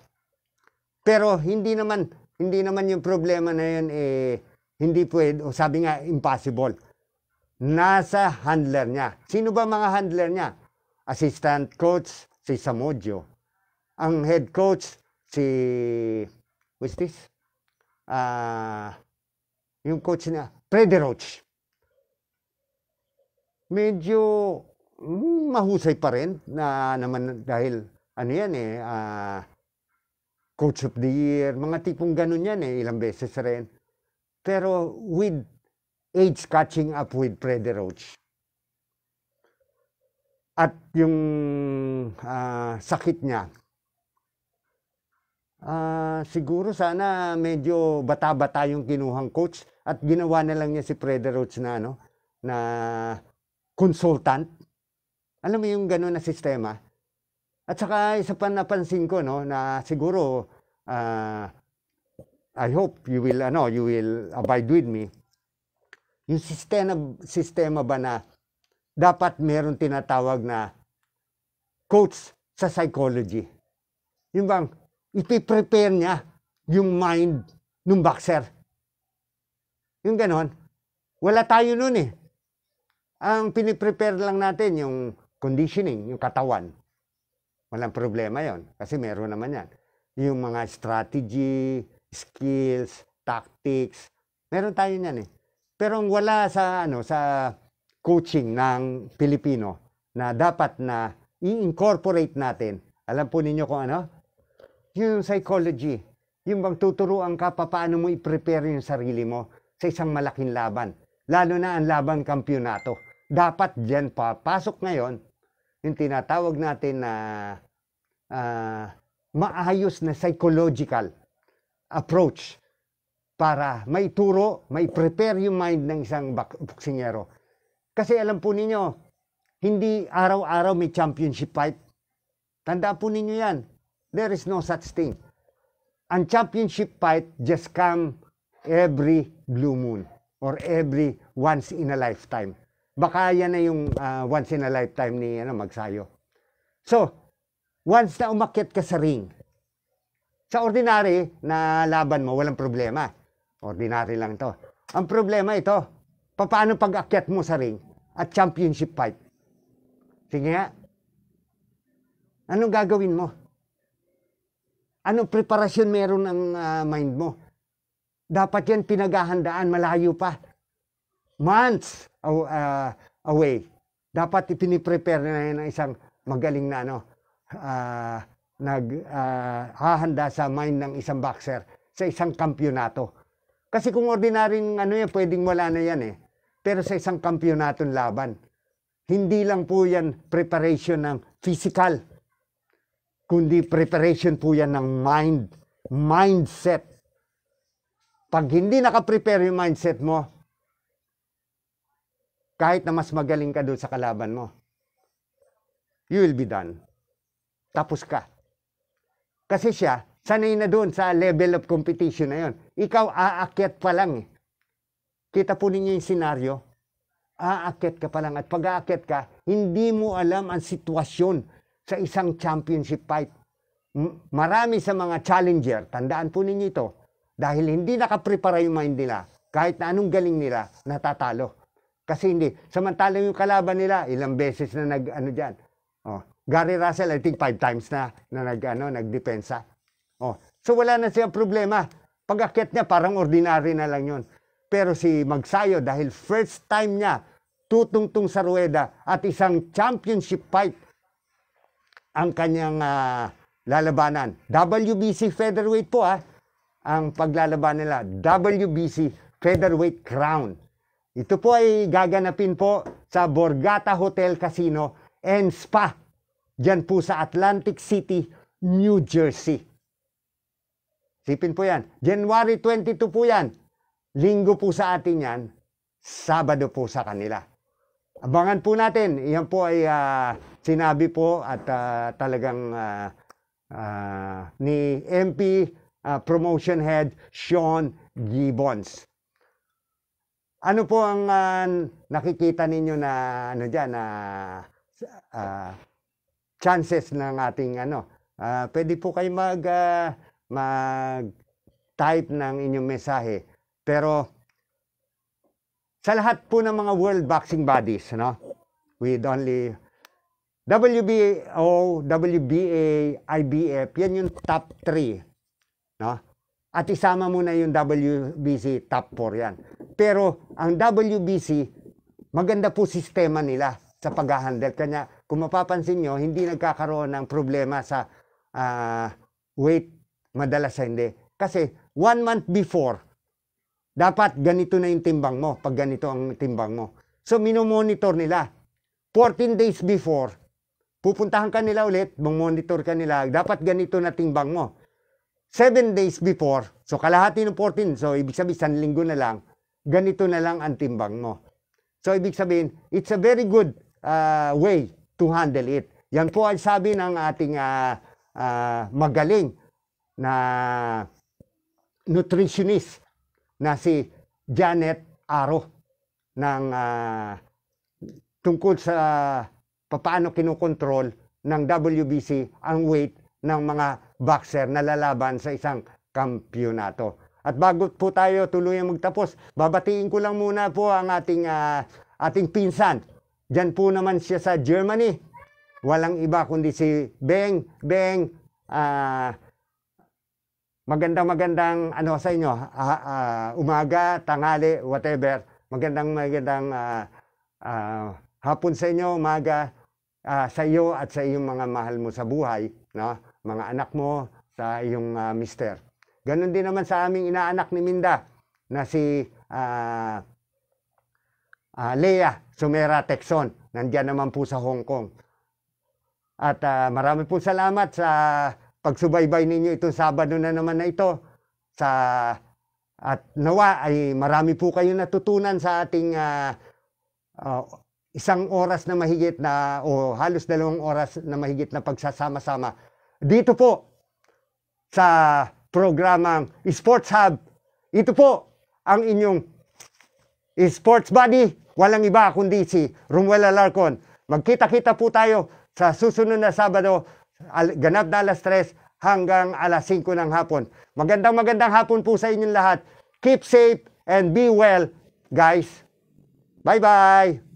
Pero hindi naman hindi naman yung problema na yun eh hindi pwede, o sabi nga, impossible. Nasa handler niya. Sino ba mga handler niya? Assistant coach, si Samodio. Ang head coach, si... What's this? Uh, yung coach niya, Freddy Roach. Medyo hmm, mahusay pa rin na naman dahil ano yan eh, uh, coach of the year, mga tipong ganun yan eh, ilang beses rin. Pero with age catching up with Freddy Roach. At yung uh, sakit niya. Uh, siguro sana medyo bata-bata yung kinuhang coach at ginawa na lang niya si Freddy Roach na ano na consultant. Alam mo yung gano'n na sistema? At saka isa pa napansin ko no na siguro uh, I hope you will, ano, you will abide with me. Yung sistema, sistema ba na dapat meron tinatawag na coach sa psychology. Yung bang, ipiprepare niya yung mind ng boxer. Yung ganon, wala tayo nun eh. Ang piniprepare lang natin yung conditioning, yung katawan. Walang problema yon kasi meron naman yan. Yung mga strategy, skills, tactics. Meron tayo niyan eh. Pero ang wala sa ano sa coaching ng Pilipino na dapat na i-incorporate natin. Alam po ninyo kung ano? Yung psychology. Yung bang tuturuan ka pa paano mo i-prepare yung sarili mo sa isang malaking laban. Lalo na ang laban kampyonato. Dapat dyan papasok ngayon yung tinatawag natin na uh, maayos na psychological approach para may turo, may prepare yung mind ng isang boksingero. Kasi alam po ninyo, hindi araw-araw may championship fight. Tanda po ninyo yan. There is no such thing. Ang championship fight just come every blue moon or every once in a lifetime. Baka yan na yung uh, once in a lifetime ni ano, magsayo. So, once na umakyat ka sa ring, sa ordinary na laban mo, walang problema. Ordinary lang to. Ang problema ito, paano pag akyat mo sa ring at championship fight? Sige nga. Anong gagawin mo? Anong preparasyon meron ng uh, ah, mind mo? Dapat yan pinaghahandaan, malayo pa. Months uh, away. Dapat ipiniprepare na yan ng isang magaling na ano, uh, naghahanda ah, uh, sa mind ng isang boxer sa isang kampyonato. Kasi kung ordinaryong ano yan, pwedeng wala na yan eh. Pero sa isang kampyonatong laban, hindi lang po yan preparation ng physical, kundi preparation po yan ng mind, mindset. Pag hindi nakaprepare yung mindset mo, kahit na mas magaling ka doon sa kalaban mo, you will be done. Tapos ka. Kasi siya, sanay na doon sa level of competition na yon. Ikaw, aakyat pa lang eh. Kita po ninyo yung senaryo. Aakyat ka pa lang. At pag aakyat ka, hindi mo alam ang sitwasyon sa isang championship fight. Marami sa mga challenger, tandaan po ninyo ito, dahil hindi nakaprepara yung mind nila, kahit na anong galing nila, natatalo. Kasi hindi. Samantala yung kalaban nila, ilang beses na nag, ano dyan. Oh, Gary Russell, I think five times na, na nag, ano, nagdepensa. Oh. So wala na siya problema. Pag akit niya, parang ordinary na lang yon. Pero si Magsayo, dahil first time niya, tutungtong sa rueda at isang championship fight ang kanyang uh, lalabanan. WBC featherweight po ah, ang paglalaban nila. WBC featherweight crown. Ito po ay gaganapin po sa Borgata Hotel Casino and Spa yan po sa Atlantic City, New Jersey. Sipin po yan. January 22 po yan. Linggo po sa atin yan. Sabado po sa kanila. Abangan po natin. Iyan po ay uh, sinabi po at uh, talagang uh, uh, ni MP uh, Promotion Head Sean Gibbons. Ano po ang uh, nakikita ninyo na ano diyan na uh chances ng ating ano. Uh, pwede po kayo mag, uh, ah, mag type ng inyong mensahe. Pero sa lahat po ng mga world boxing bodies, no? with only WBO, WBA, IBF, yan yung top 3. No? At isama mo na yung WBC, top 4 yan. Pero ang WBC, maganda po sistema nila sa pag Kanya kung mapapansin nyo, hindi nagkakaroon ng problema sa uh, weight. Madalas hindi. Kasi one month before, dapat ganito na yung timbang mo pag ganito ang timbang mo. So, minomonitor nila. 14 days before, pupuntahan ka nila ulit, monitor ka nila, dapat ganito na timbang mo. 7 days before, so kalahati ng 14, so ibig sabihin, san linggo na lang, ganito na lang ang timbang mo. So, ibig sabihin, it's a very good uh, way to handle it. Yan po ay sabi ng ating uh, uh, magaling na nutritionist na si Janet Aro ng uh, tungkol sa paano kinokontrol ng WBC ang weight ng mga boxer na lalaban sa isang kampyonato. At bago po tayo tuluyang magtapos, babatiin ko lang muna po ang ating uh, ating pinsan Diyan po naman siya sa Germany. Walang iba kundi si Beng, Beng, ah, magandang magandang ano sa inyo, uh, uh, umaga, tanghali, whatever. Magandang magandang uh, uh, hapon sa inyo, umaga, uh, sa iyo at sa iyong mga mahal mo sa buhay, no? mga anak mo, sa iyong uh, mister. Ganon din naman sa aming inaanak ni Minda na si ah, uh, Leia. Sumera Texon. Nandiyan naman po sa Hong Kong. At uh, marami pong salamat sa pagsubaybay ninyo itong Sabado na naman na ito. Sa, at nawa ay marami po kayo natutunan sa ating uh, uh, isang oras na mahigit na o halos dalawang oras na mahigit na pagsasama-sama dito po sa programang Sports Hub. Ito po ang inyong sports buddy Walang iba kundi si Romuel Alarcon. Magkita-kita po tayo sa susunod na Sabado, ganap na alas 3 hanggang alas 5 ng hapon. Magandang magandang hapon po sa inyong lahat. Keep safe and be well, guys. Bye-bye!